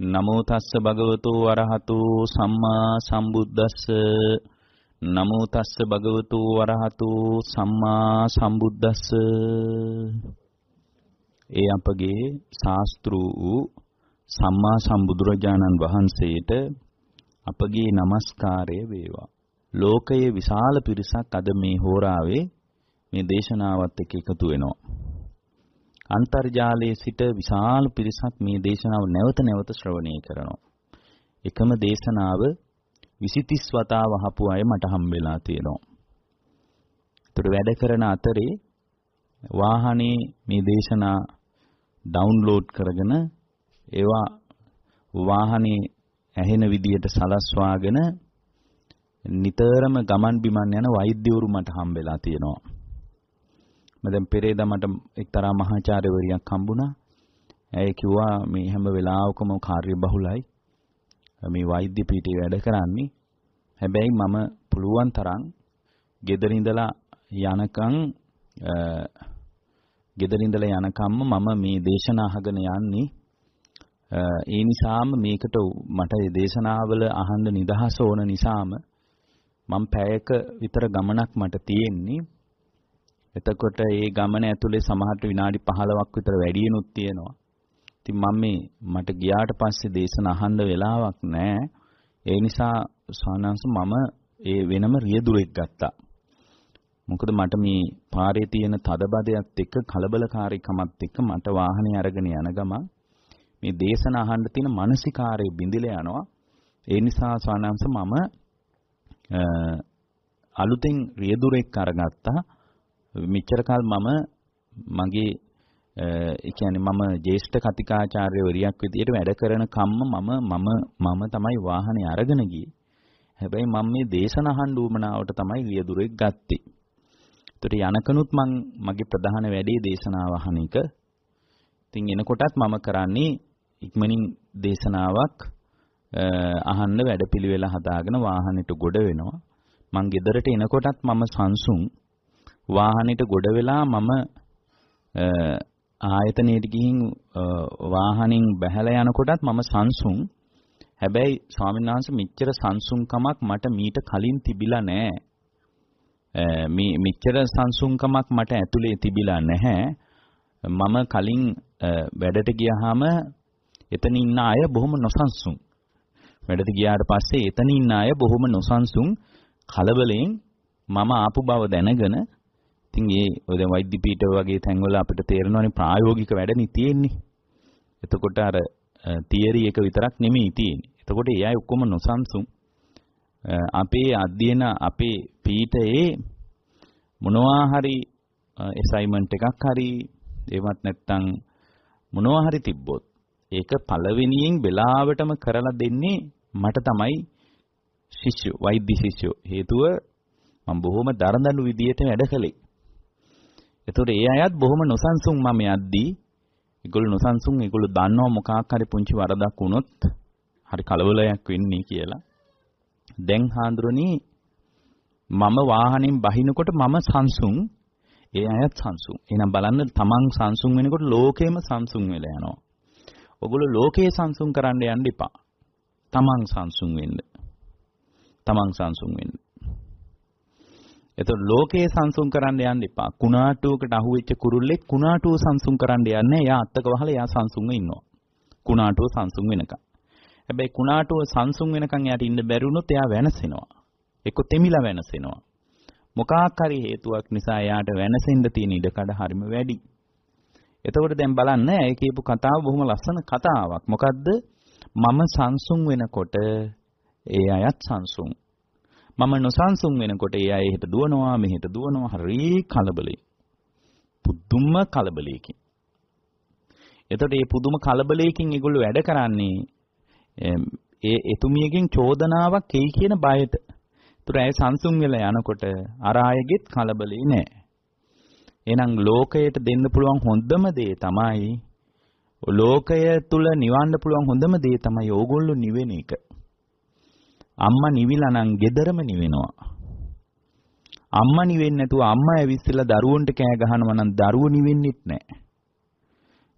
නමෝ තස්ස භගවතු වරහතු සම්මා සම්බුද්දස්ස නමෝ තස්ස භගවතු වරහතු සම්මා සම්බුද්දස්ස ඒ අපගේ ශාස්ත්‍රු වූ සම්මා සම්බුදුරජාණන් වහන්සේට අපගේ নমස්කාරය වේවා ලෝකයේ විශාල පිරිසක් අද මේ හෝරාවේ මේ දේශනාවත් එක්ක එකතු වෙනවා අන්තර්ජාලයේ සිට විශාල පිරිසක් මේ දේශනාව නැවත නැවත ශ්‍රවණය කරනවා. එකම දේශනාව 20 වතාව අහපු අය මට හම්බෙලා තියෙනවා. ඒතර වැඩ කරන අතරේ වාහනේ මේ දේශනා ඩවුන්ලෝඩ් කරගෙන ඒවා වාහනේ ඇහෙන විදියට සලස්වාගෙන නිතරම ගමන් බිමන් යන වෛද්‍යවරු මට හම්බෙලා තියෙනවා. මම පෙරේදා මට එක්තරා මහාචාර්යවරියක් හම්බුණා. ඇය කිව්වා මේ හැම වෙලාවකම කාර්ය බහුලයි. මේ වෛද්‍ය පීඨේ වැඩ කරන්නේ. හැබැයි මම පුළුවන් තරම් ගෙදර ඉඳලා යනකම් ගෙදර ඉඳලා යනකම්ම මම මේ දේශනා අහගෙන යන්නේ. ඒ නිසාම මේකට මට මේ දේශනාවල අහන්න නිදහස ඕන නිසාම මම පැයක විතර ගමනක් මට තියෙන්නේ. එතකොට ඒ ගමන ඇතුලේ සමහරට විනාඩි 15ක් විතර වැඩියෙනුත් තියෙනවා. ඉතින් මම මේ මට ගියාට පස්සේ දේශන අහන්න වෙලාවක් නැහැ. ඒ නිසා සානංශ මම ඒ වෙනම රියදුරෙක් ගත්තා. මොකද මට මේ පාරේ තියෙන තදබදයත් එක්ක කලබලකාරීකමත් එක්ක මට වාහනේ අරගෙන යන ගමන් මේ දේශන අහන්න තියෙන මානසිකාරයේ බිඳිලා යනවා. ඒ නිසා සානංශ මම අලුතෙන් රියදුරෙක් අරගත්තා. මෙච්චර කල් මම මගේ ඒ කියන්නේ මම ජේෂ්ඨ කතිකාචාර්යවරියක් විදියට වැඩ කරන කම්ම මම මම මම තමයි වාහනේ අරගෙන ගියේ. හැබැයි මම මේ දේශන අහන්න උමනාවට තමයි ලියදුරෙක් ගත්තේ. ඒතට යනකනුත් මං මගේ ප්‍රධාන වැඩේ දේශනාව අහන එක. ඉතින් එනකොටත් මම කරන්නේ ඉක්මනින් දේශනාවක් අහන්න වැඩපිළිවෙල හදාගෙන වාහනෙට ගොඩ වෙනවා. මං ගෙදරට එනකොටත් මම සංසුන් වාහනෙට ගොඩ වෙලා මම ආයතනයට ගිහින් වාහනින් බැහැලා යනකොටත් මම සංසුන් හැබැයි ස්වාමීන් වහන්සේ මෙච්චර සංසුන්කමක් මට මීට කලින් තිබිලා නැහැ මේ මෙච්චර සංසුන්කමක් මට ඇතුලේ තිබිලා නැහැ මම කලින් වැඩට ගියාම එතන ඉන්න අය බොහොම නොසන්සුන් වැඩට ගියාට පස්සේ එතන ඉන්න අය බොහොම නොසන්සුන් කලබලෙන් මම ආපු බව දැනගෙන ඉතින් ඒ ඔය දැන් වෛද්‍ය පීඨ වගේ තැන්වල අපිට තේරෙනවානේ ප්‍රායෝගික වැඩනේ තියෙන්නේ. එතකොට අර තියරි එක විතරක් නෙමෙයි තියෙන්නේ. එතකොට ඒ අය ඔක්කොම නොසන්සුන් අපේ අධ්‍යයන අපේ පීඨයේ මොනවා හරි assignment එකක් හරි එවත් නැත්නම් මොනවා හරි තිබ්බොත් ඒක පළවෙනියෙන් වෙලාවටම කරලා දෙන්නේ මට තමයි ශිෂ්‍යෝ වෛද්‍ය ශිෂ්‍යෝ හේතුව මම බොහොම දරදඬු විදියට වැඩ කළේ එතකොට ඒ අයත් බොහොම නොසන්සුන් මම යද්දී ඒගොල්ලෝ නොසන්සුන් ඒගොල්ලෝ දන්නව මොකක් හරි පුංචි වරදක් වුණොත් හරි කලබලයක් වෙන්නේ කියලා. දැන් හාඳුරණි මම වාහනෙන් බහිනකොට මම සංසුන් ඒ අයත් සංසුන්. එහෙනම් බලන්න තමන් සංසුන් වෙනකොට ලෝකෙම සංසුන් වෙලා යනවා. ඔගොල්ලෝ ලෝකේ සංසුන් කරන්න යන්න එපා. තමන් සංසුන් වෙන්න. තමන් සංසුන් වෙන්න. එතකොට ලෝකයේ සංසුන් කරන්න යන්න එපා. කුණාටුවකට අහුවෙච්ච කුරුල්ලෙක් කුණාටුව සංසුන් කරන්න යන්නේ. එයා අත්තක වහලා එයා සංසුන්ව ඉන්නවා. කුණාටුව සංසුන් වෙනකන්. හැබැයි කුණාටුව සංසුන් වෙනකන් එයාට ඉන්න බැරි වුණොත් එයා වෙනසෙනවා. එක්ක තෙමිලා වෙනසෙනවා. මොකක් හරි හේතුවක් නිසා එයාට වෙනසෙන්න තියෙන ඉඩකඩ හරිම වැඩි. එතකොට දැන් බලන්න ඒ කියපු කතාව බොහොම ලස්සන කතාවක්. මොකද්ද? මම සංසුන් වෙනකොට ඒ අයත් සංසුන්. මම නොසන්සුන් වෙනකොට ඒ අය එහෙට දුවනවා මෙහෙට දුවනවා හරි කලබලයි. පුදුම කලබලයකින්. එතකොට මේ පුදුම කලබලයකින් ඒගොල්ලෝ වැඩ කරන්නේ ඒ එතුමියගෙන් චෝදනාවක් එයි කියන බයට. ඒතර ඇය සංසුන් වෙලා යනකොට අර අයගෙත් කලබලේ නෑ. එහෙනම් ලෝකයට දෙන්න පුළුවන් හොඳම දේ තමයි ලෝකය තුල නිවන්න පුළුවන් හොඳම දේ තමයි ඕගොල්ලෝ නිවෙන එක. අම්මා නිවිලා නම් gederම නිවෙනවා. අම්මා නිවෙන්නේ නැතුව අම්මා ඇවිස්සලා දරුවන්ට කෑ ගහනවා නම් දරුවෝ නිවෙන්නෙත් නැහැ.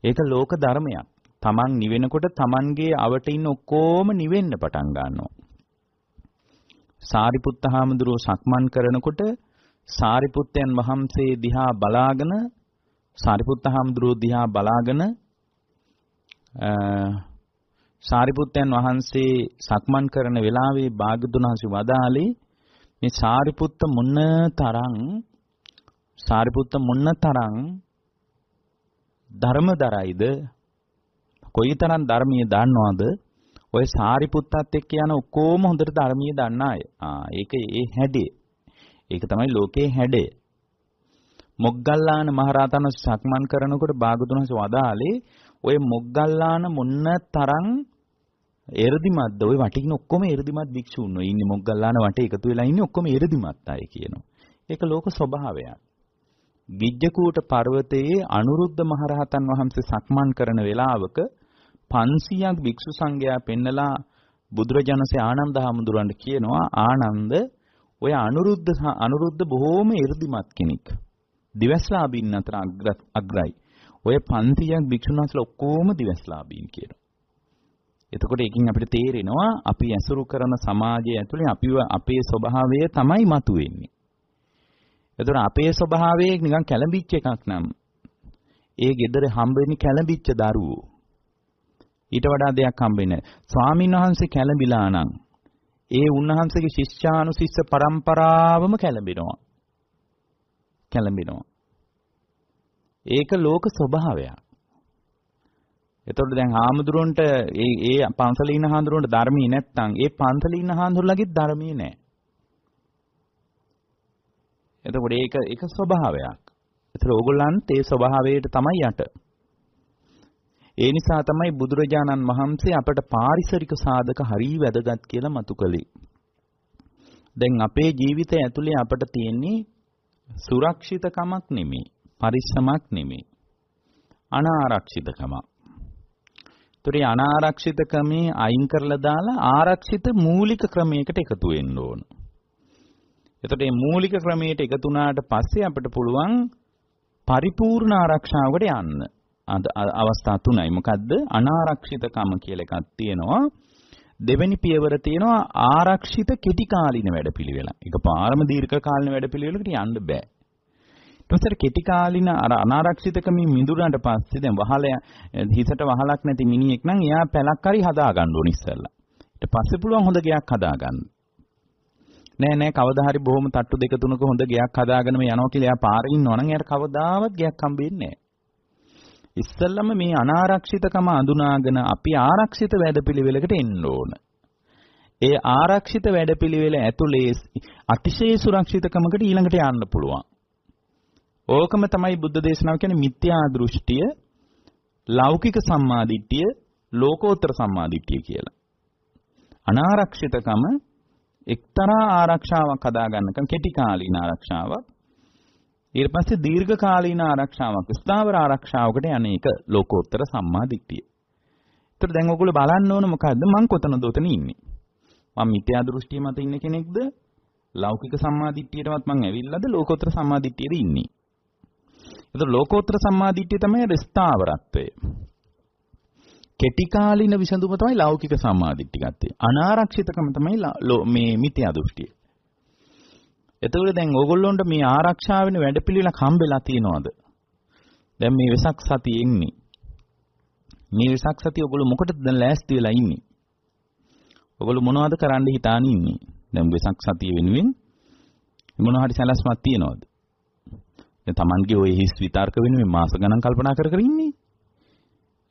ඒක ලෝක ධර්මයක්. Taman නිවෙනකොට Tamanගේ අවට ඉන්න ඔක්කොම නිවෙන්න පටන් ගන්නවා. සාරිපුත්ත හාමුදුරුව සක්මන් කරනකොට සාරිපුත්තයන් වහන්සේ දිහා බලාගෙන සාරිපුත්ත හාමුදුරුව දිහා බලාගෙන සාරිපුත්තයන් වහන්සේ සක්මන් කරන වෙලාවේ භාග්‍යතුන් වහන්සේ වදාළේ මේ සාරිපුත්ත මොන තරම් සාරිපුත්ත මොන තරම් ධර්මදරයිද කොයිතරම් ධර්මීය දන්නවද ඔය සාරිපුත්තත් එක්ක යන ඔක්කොම හොඳට ධර්මීය දන්න අය ආ ඒක ඒ හැඩේ ඒක තමයි ලෝකේ හැඩේ මොග්ගල්ලාන මහරහතන් සක්මන් කරනකොට භාගතුන්ස වදාලේ ඔය මොග්ගල්ලාන මොන්න තරම් එරදිමත්ද ඔය වටින ඔක්කොම එරදිමත් භික්ෂුන් ඔය ඉන්නේ මොග්ගල්ලාන වටේ එකතු වෙලා ඉන්නේ ඔක්කොම එරදිමත් අය කියනවා. ඒක ලෝක ස්වභාවයක්. ගිජ්ජකූට පර්වතයේ අනුරුද්ධ මහරහතන් වහන්සේ සක්මන් කරන වෙලාවක 500ක් භික්ෂු සංඝයා පෙන්නලා බුදුරජාණන්සේ ආනන්ද හාමුදුරන්ට කියනවා ආනන්ද ඔය අනුරුද්ධ අනුරුද්ධ බොහෝම එරදිමත් කෙනෙක්. දිවස්ලාභීන් අතර අග්‍රයි. ඔය 500ක් භික්ෂුන් වහන්සේලා ඔක්කොම දිවස්ලාභීන් කියනවා. එතකොට ඒකින් අපිට තේරෙනවා අපි ඇසුරු කරන සමාජය ඇතුලේ අපිව අපේ ස්වභාවය තමයි මතුවෙන්නේ. එතකොට අපේ ස්වභාවය නිකන් කැළඹිච්ච එකක් නම් ඒ gedare හම්බෙන්නේ කැළඹිච්ච දරුවෝ. ඊට වඩා දෙයක් හම්බෙන්නේ නැහැ. ස්වාමීන් වහන්සේ කැළඹිලා නම් ඒ උන්වහන්සේගේ ශිෂ්‍යානුශිෂ්‍ය පරම්පරාවම කැළඹෙනවා. කැළඹෙනවා. ඒක ලෝක ස්වභාවයක්. එතකොට දැන් හාමුදුරුවන්ට ඒ ඒ පන්සලේ ඉන්න හාමුදුරුවන්ට ධර්මී නැත්නම් ඒ පන්සලේ ඉන්න හාමුදුරුවලගේ ධර්මී නැහැ. එතකොට ඒක ඒක ස්වභාවයක්. ඒතර ඕගොල්ලන්ට ඒ ස්වභාවයට තමයි යට. ඒ නිසා තමයි බුදුරජාණන් වහන්සේ අපට පාරිසරික සාධක හරි වැදගත් කියලා මතු කළේ. දැන් අපේ ජීවිතය ඇතුලේ අපට තියෙන්නේ සුරක්ෂිතකමක් නෙමෙයි, පරිස්සමක් නෙමෙයි. අනාරක්ෂිතකමක්. ඒතරේ අනාරක්ෂිත ක්‍රමේ අයින් කරලා දාලා ආරක්ෂිත මූලික ක්‍රමයකට එකතු වෙන්න ඕන. එතකොට මේ මූලික ක්‍රමයට එකතු වුණාට පස්සේ අපිට පුළුවන් පරිපූර්ණ ආරක්ෂාවකට යන්න. අවස්ථා තුනයි. මොකද්ද? අනාරක්ෂිතකම කියලා එකක් තියෙනවා. දෙවෙනි පියවර තියෙනවා ආරක්ෂිත කෙටි කාලින වැඩපිළිවෙල. ඒක පාරම දීර්ඝ කාලින වැඩපිළිවෙලකට යන්න බෑ. ඊපස්සට කෙටි කාලින අර අනාරක්ෂිතකමින් මිඳුරාට පස්සේ දැන් වහල හිසට වහලක් නැති මිනිහෙක් නම් එයා පැලක් හරි හදා ගන්න ඕන ඉස්සෙල්ලා. ඊට පස්සේ පුළුවන් හොඳ ගයක් හදා ගන්න. නෑ නෑ කවදා හරි බොහොම තට්ටු දෙක තුනක හොඳ ගයක් හදාගෙනම යනවා කියලා එයා පාරේ ඉන්නවා නම් එයාට කවදාවත් ගයක් හම්බෙන්නේ නෑ. ඉස්සෙල්ලම මේ අනාරක්ෂිතකම අඳුනාගෙන අපි ආරක්ෂිත වැඩපිළිවෙලකට එන්න ඕන. ඒ ආරක්ෂිත වැඩපිළිවෙල ඇතුලේ අතිශය සුරක්ෂිතකමකට ඊළඟට යන්න පුළුවන්. ඕකම තමයි බුද්ධ දේශනාව කියන්නේ මිත්‍යා දෘෂ්ටිය, ලෞකික සම්මාදිට්ඨිය, ලෝකෝත්තර සම්මාදිට්ඨිය කියලා. අනාරක්ෂිතකම එක්තරා ආරක්ෂාවක් හදාගන්නකම් කෙටි කාලීන ආරක්ෂාවක් ඊට පස්සේ දීර්ඝ කාලීන ආරක්ෂාවක් ස්ථාවර ආරක්ෂාවකට යන එක ලෝකෝත්තර සම්මා දිට්ඨිය. ඒතර දැන් ඔයගොල්ලෝ බලන්න ඕන මොකද්ද මං කොතනද උතන ඉන්නේ? මම මිත්‍යා දෘෂ්ටිය මත ඉන්න කෙනෙක්ද? ලෞකික සම්මා දිට්ඨියටවත් මං ඇවිල්ලාද ලෝකෝත්තර සම්මා දිට්ඨියද ඉන්නේ? එතකොට ලෝකෝත්තර සම්මාදිට්ඨිය තමයි ස්ථාවරත්වය. කෙටි කාලින විසඳුම තමයි ලෞකික සම්මාදිට්ඨියගත්තේ. අනාරක්ෂිතකම තමයි මේ මිත්‍යා දෘෂ්ටිය. එතකොට දැන් ඕගොල්ලොන්ට මේ ආරක්ෂා වෙන වැඩපිළිවෙලක් හම්බෙලා තියෙනවද? දැන් මේ වෙසක් සතිය එන්නේ. මේ වෙසක් සතිය ඔයගොල්ලෝ මොකටද දැන් ලෑස්ති වෙලා ඉන්නේ? ඔයගොල්ලෝ මොනවද කරන්න හිතාන ඉන්නේ? දැන් වෙසක් සතිය වෙනුවෙන් මොනවා හරි සැලැස්මක් තියෙනවද? දැන් Tamanගේ ওই හිස් විතර්ක වෙනුවෙන් මාස ගණන් කල්පනා කර කර ඉන්නේ.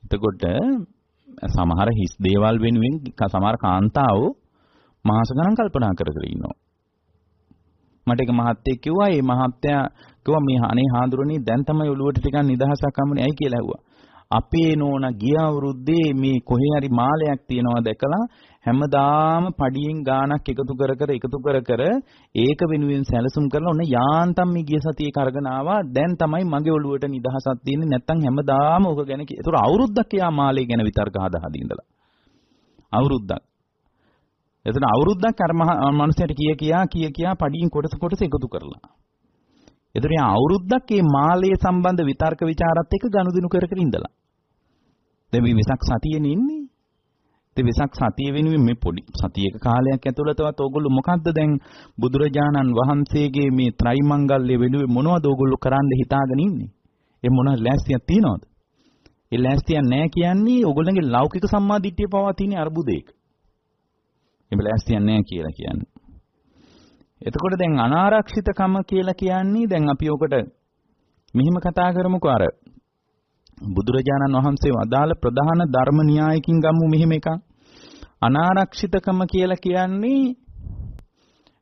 එතකොට සමහර හිස් දේවල් වෙනුවෙන් සමහර කාන්තාවෝ මාස ගණන් කල්පනා කර කර ඉන්නවා. මට එක මහත්තයෙක් කිව්වා මේ මහත්තයා කිව්වා මේ අනේ හාඳුරණේ දැන් තමයි ඔළුවට ටිකක් නිදහසක් හම්බුනේ ඇයි කියලා ඇහුවා. අපේ නෝනා ගිය අවුරුද්දේ මේ කොහේ හරි මාලයක් තියනවා දැකලා හැමදාම පඩියෙන් ගාණක් එකතු කර කර එකතු කර කර ඒක වෙනුවෙන් සැලසුම් කරලා ඔන්න යාන්තම් මේ ගිය සතියේ කරගෙන ආවා දැන් තමයි මගේ ඔළුවට නිදහසක් තියෙන්නේ නැත්තම් හැමදාම ඕක ගැන ඒතර අවුරුද්දක් එයා මාළේ ගැන විතර්ක හදා හදි ඉඳලා අවුරුද්දක් එතන අවුරුද්දක් අර මනුස්සයට කිය කියා කිය කියා පඩියෙන් කොටස කොටස එකතු කරලා එතන අවුරුද්දක් මේ මාළේ සම්බන්ධ විතර්ක ਵਿਚාරات එක ගනුදෙනු කර කර ඉඳලා. දැන් මේ විසක් සතියෙන් ඉන්නේ. ඉතින් වෙසක් සතිය වෙනුවෙන් මේ පොඩි සතියක කාලයක් ඇතුළතවත් ඕගොල්ලෝ මොකද්ද දැන් බුදුරජාණන් වහන්සේගේ මේ ත්‍රිමංගල්‍ය වෙනුවෙන් මොනවද ඕගොල්ලෝ කරන්න හිතාගෙන ඉන්නේ? ඒ මොන ලෑස්තියක් තියනවද? ඒ ලෑස්තියක් නැහැ කියන්නේ ඕගොල්ලන්ගේ ලෞකික සම්මාදිට්ඨිය පවා තියෙන අර්බුදයක. ඒ ලෑස්තියක් නැහැ කියලා කියන්නේ. එතකොට දැන් අනාරක්ෂිතකම කියලා කියන්නේ දැන් අපි ඔකට මෙහෙම කතා කරමුකෝ අර බුදුරජාණන් වහන්සේ වදාළ ප්‍රධාන ධර්ම න්‍යායකින් ගමු මෙහෙම එකක්. අනාරක්ෂිතකම කියලා කියන්නේ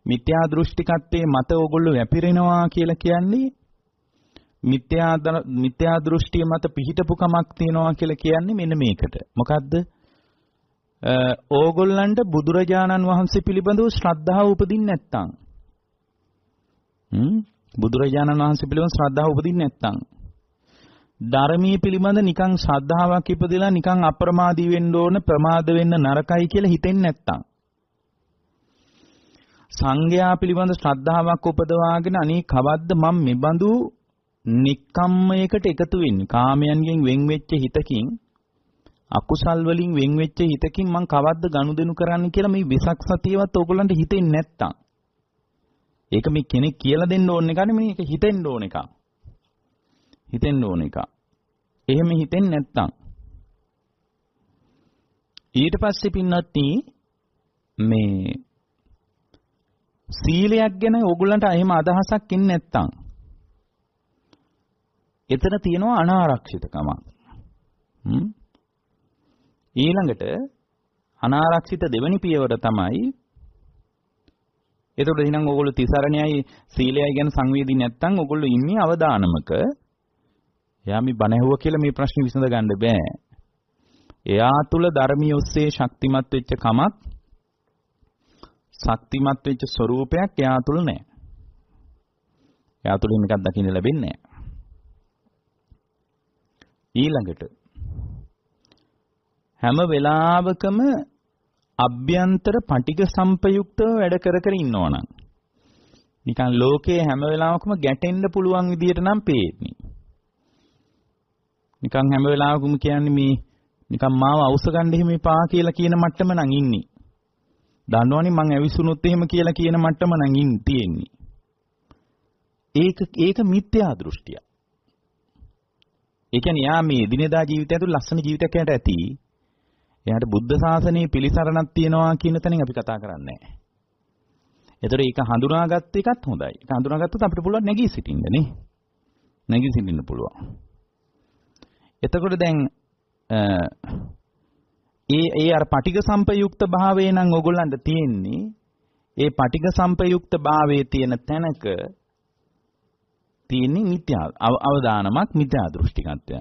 මිත්‍යා දෘෂ්ටිකත්වයේ මත ඕගොල්ලෝ වැපිරෙනවා කියලා කියන්නේ මිත්‍යා මිත්‍යා දෘෂ්ටිය මත පිහිටපු කමක් තියනවා කියලා කියන්නේ මෙන්න මේකට. මොකද්ද? ඕගොල්ලන්ට බුදුරජාණන් වහන්සේ පිළිබඳව ශ්‍රද්ධාව උපදින්නේ නැත්තම් බුදුරජාණන් වහන්සේ පිළිබඳව ශ්‍රද්ධාව උපදින්නේ නැත්තම් ධර්මයේ පිළිබඳ නිකන් ශ්‍රද්ධාවක් ඉපදෙලා නිකන් අප්‍රමාදී වෙන්න ඕන ප්‍රමාද වෙන්න නරකයි කියලා හිතෙන්නේ නැත්තම් සංඝයා පිළිබඳ ශ්‍රද්ධාවක් උපදවාගෙන අනේ කවද්ද මම මෙබඳු නික්කම්මයකට එකතු වෙන්නේ කාමයන්ගෙන් වෙන් වෙච්ච හිතකින් අකුසල් වලින් වෙන් වෙච්ච හිතකින් මං කවද්ද ගනුදෙනු කරන්න කියලා මේ විසක් සතියවත් ඕගොල්ලන්ට හිතෙන්නේ නැත්තම් ඒක මේ කෙනෙක් කියලා දෙන්න ඕන එකනේ මේක හිතෙන්න ඕන එකක් හිතෙන්න ඕන එක. එහෙම හිතෙන්නේ නැත්නම් ඊට පස්සේ පින්වත්නි මේ සීලයක් ගැන ඕගොල්ලන්ට එහෙම අදහසක් ඉන්නේ නැත්නම් එතන තියෙනවා අනාරක්ෂිතකම. හ්ම් ඊළඟට අනාරක්ෂිත දෙවනි පියවර තමයි එතකොට එහෙනම් ඕගොල්ලෝ තිසරණයයි සීලයයි ගැන සංවේදී නැත්නම් ඕගොල්ලෝ ඉන්නේ අවදානමක එයා මේ බණ ඇහුවා කියලා මේ ප්‍රශ්නේ විසඳ ගන්න බෑ. එයා තුල ධර්මිය ඔස්සේ ශක්තිමත් වෙච්ච කමක් ශක්තිමත් වෙච්ච ස්වરૂපයක් එයා තුල නැහැ. එයා තුලින් එකක් දකින්න ලැබෙන්නේ නැහැ. ඊළඟට හැම වෙලාවකම අභ්‍යන්තර පටික සම්පයුක්තව වැඩ කර කර ඉන්නවනම් නිකන් ලෝකයේ හැම වෙලාවකම ගැටෙන්න පුළුවන් විදියට නම් පේන්නේ. නිකන් හැම වෙලාවකම කියන්නේ මේ නිකන් මාව අවශ්‍ය ගන්න එහෙම එපා කියලා කියන මට්ටම නම් ඉන්නේ. දන්නවනේ මං ඇවිසුනොත් එහෙම කියලා කියන මට්ටම නම් ඉන් තියෙන්නේ. ඒක ඒක මිත්‍යා දෘෂ්ටිය. ඒ කියන්නේ යා මේ දිනදා ජීවිතය ඇතුළේ ලස්සන ජීවිතයක් යට ඇති. එයාට බුද්ධ ශාසනයේ පිළිසරණක් තියනවා කියන තැනින් අපි කතා කරන්නේ නැහැ. ඒතර ඒක හඳුනාගත්ත එකත් හොඳයි. ඒක හඳුනාගත්තොත් අපිට පුළුවන් නැගී සිටින්න නේ. නැගී සිටින්න පුළුවන්. එතකොට දැන් ඒ ඒ අර පටික සම්පයුක්ත භාවය නම් ඕගොල්ලන්ට තියෙන්නේ ඒ පටික සම්පයුක්ත භාවයේ තියෙන තැනක තියෙන්නේ මිත්‍යා අවදානමක් මිත්‍යා දෘෂ්ටිකත්වය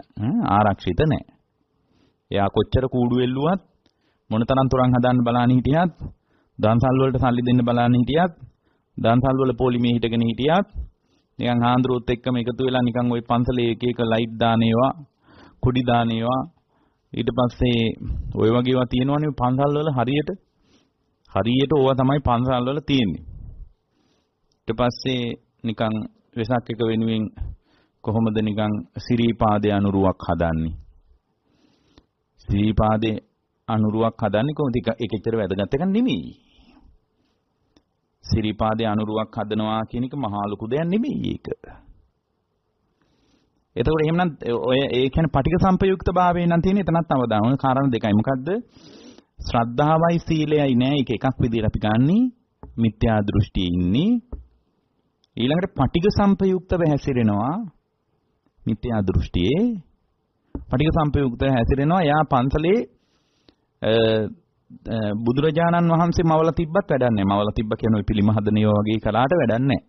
ආරක්ෂිත නැහැ. එයා කොච්චර කූඩු වෙල්ලුවත් මොනතරම් තරම් හදන්න බලන්න හිටියත් දන්සල් වලට සල්ලි දෙන්න බලන්න හිටියත් දන්සල් වල පොලිමේ හිටගෙන හිටියත් නිකන් ආන්දරුවොත් එක්කම එකතු වෙලා නිකන් ওই පන්සලේ එක එක ලයිට් දාන ඒවා කුඩි දාන ඒවා ඊට පස්සේ ওই වගේ ඒවා තියෙනවනේ පන්සල් වල හරියට හරියට ඕවා තමයි පන්සල් වල තියෙන්නේ ඊට පස්සේ නිකන් වෙසක් එක වෙනුවෙන් කොහොමද නිකන් සිරීපාදේ අනුරුවක් හදන්නේ සිරීපාදේ අනුරුවක් හදන්නේ කොහොමද ඒක එච්චර වැදගත් එකක් නෙමෙයි සිරීපාදේ අනුරුවක් හදනවා කියන එක මහා ලොකු දෙයක් නෙමෙයි ඒක එතකොට එහෙමනම් ඔය ඒ කියන්නේ පටික සම්පයුක්ත භාවය නම් තියෙන එතනත් අවදාන. ඔය කාරණා දෙකයි. මොකද්ද? ශ්‍රද්ධාවයි සීලයයි නෑ. ඒක එකක් විදිහට අපි ගන්නෙ මිත්‍යා දෘෂ්ටි ඉන්නේ. ඊළඟට පටික සම්පයුක්තව හැසිරෙනවා මිත්‍යා දෘෂ්ටියේ. පටික සම්පයුක්තව හැසිරෙනවා. එයා පන්සලේ බුදුරජාණන් වහන්සේ මවලා තිබ්බත් වැඩක් නෑ. මවලා තිබ්බ කියන ඔය පිළිම හදනියෝ වගේ කලාට වැඩක් නෑ.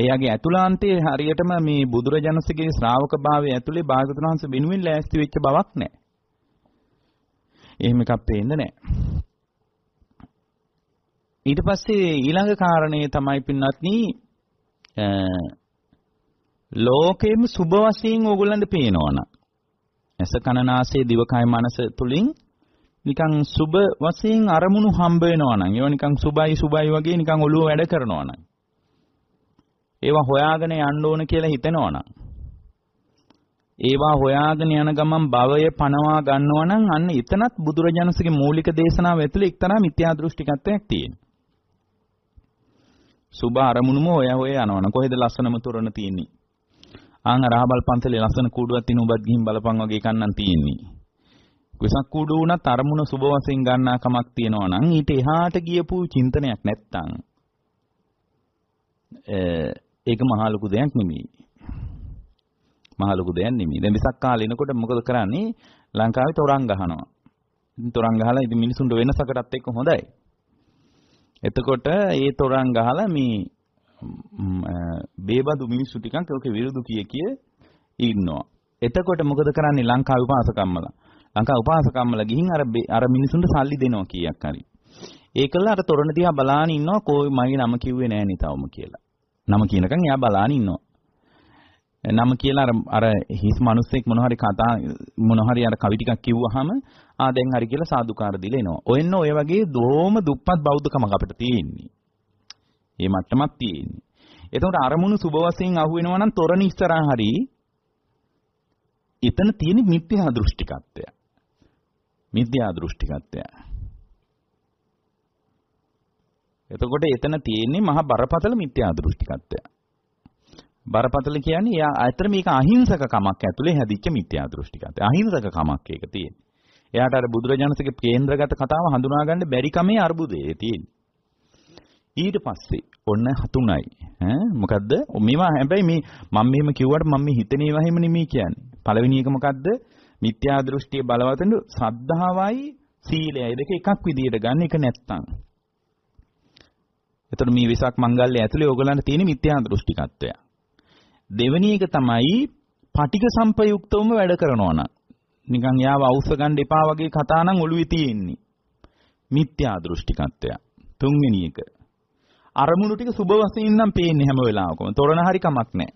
එයාගේ ඇතුළාන්තයේ හරියටම මේ බුදුරජාණන්සේගේ ශ්‍රාවක භාවයේ ඇතුලේ භාගතුන් වහන්සේ වෙනුවෙන් ලෑස්ති වෙච්ච බවක් නැහැ. එහෙම එකක් පේන්නේ නැහැ. ඊට පස්සේ ඊළඟ කාරණේ තමයි පින්වත්නි ලෝකෙම සුබ වශයෙන් ඕගොල්ලන්ට පේනවනම් ඇස කනනාසය දිවකය මනස තුලින් නිකන් සුබ වශයෙන් අරමුණු හම්බ වෙනවනම් ඒවා නිකන් සුබයි සුබයි වගේ නිකන් ඔළුව වැඩ කරනවනම් ඒවා හොයාගෙන යන්න ඕන කියලා හිතනවනම් ඒවා හොයාගෙන යන ගමන් භවය පනවා ගන්නවා නම් අන්න එතනත් බුදුරජාණන්සේගේ මූලික දේශනාව ඇතුළේ එක්තරා මිත්‍යා දෘෂ්ටිකත්වයක් තියෙනවා. සුභ අරමුණුම ඔය ඔය යනවනම් කොහෙද ලස්සනම තොරණ තියෙන්නේ? ආන් රහබල් පන්සලේ ලස්සන කූඩුවක් තියෙන උඹත් ගිහින් බලපන් වගේ කන්නන් තියෙන්නේ. වෙසක් කූඩුව උනත් අරමුණ සුබ වශයෙන් ගන්නා කමක් තියෙනවා නම් ඊට එහාට ගියපු චින්තනයක් නැත්තම් ඒක මහා ලොකු දෙයක් නෙමෙයි. මහා ලොකු දෙයක් නෙමෙයි. දැන් විසක් කාලේ එනකොට මොකද කරන්නේ? ලංකාවේ තොරන් ගහනවා. තොරන් ගහලා ඉතින් මිනිසුන්ට වෙනසකටත් එක්ක හොඳයි. එතකොට ඒ තොරන් ගහලා මේ බේබදු මිනිස්සු ටිකක් ඔක විරුදු කිය කිය ඉන්නවා. එතකොට මොකද කරන්නේ ලංකාවේ උපාසකම්මලා? ලංකාවේ උපාසකම්මලා ගිහින් අර අර මිනිසුන්ට සල්ලි දෙනවා කීයක් හරි. ඒකල අර තොරණ දිහා බලාන ඉන්නවා කොයි මගේ නම කිව්වේ නෑනේ තවම කියලා. නම කියනකම් එයා බලාන ඉන්නවා. නම කියලා අර අර හිස් මිනිස්සෙක් මොන හරි කතා මොන හරි අර කවි ටිකක් කිව්වහම ආ දැන් හරි කියලා සාදුකාර දීලා එනවා. ඔයන්න ඔය වගේ දෝම දුප්පත් බෞද්ධකමක් අපිට තියෙන්නේ. මේ මට්ටමක් තියෙන්නේ. එතකොට අරමුණු සුබ වශයෙන් අහුවෙනවා නම් තොරණ ඉස්සරහා හරි එතන තියෙන මිත්‍යා දෘෂ්ටිකත්වය. මිත්‍යා දෘෂ්ටිකත්වය. එතකොට එතන තියෙන්නේ මහා බරපතල මිත්‍යා දෘෂ්ටිකත්වය. බරපතල කියන්නේ එයා ඇත්තට මේක අහිංසක කමක් ඇතුලේ හැදිච්ච මිත්‍යා දෘෂ්ටිකත්වය. අහිංසක කමක් ඒක තියෙන්නේ. එයාට අර බුදුරජාණන්සේගේ කේන්ද්‍රගත කතාව හඳුනා ගන්න බැරි කමේ අර්බුදය තියෙන්නේ. ඊට පස්සේ ඔන්න හතුණයි. ඈ මොකද්ද? මේවා හැබැයි මේ මම මෙහෙම කිව්වට මම මේ හිතේ වහිම නෙමෙයි කියන්නේ. පළවෙනි එක මොකද්ද? මිත්‍යා දෘෂ්ටිය බලවතෙන් සද්ධාවයි සීලයයි දෙක එකක් විදියට ගන්න එක නැත්තම් එතකොට මේ වෙසක් මංගල්‍ය ඇතුලේ ඕගලන්ට තියෙන මිත්‍යා දෘෂ්ටිකත්වය. දෙවෙනි එක තමයි පටික සම්පයුක්තවම වැඩ කරනවා නම් නිකන් යාව අවශ්‍ය ගන්න එපා වගේ කතා නම් ඔළුවේ තියෙන්නේ. මිත්‍යා දෘෂ්ටිකත්වය. තුන්වෙනි එක. අරමුණු ටික සුබ වශයෙන් නම් පේන්නේ හැම වෙලාවකම. තොරණ හරි කමක් නැහැ.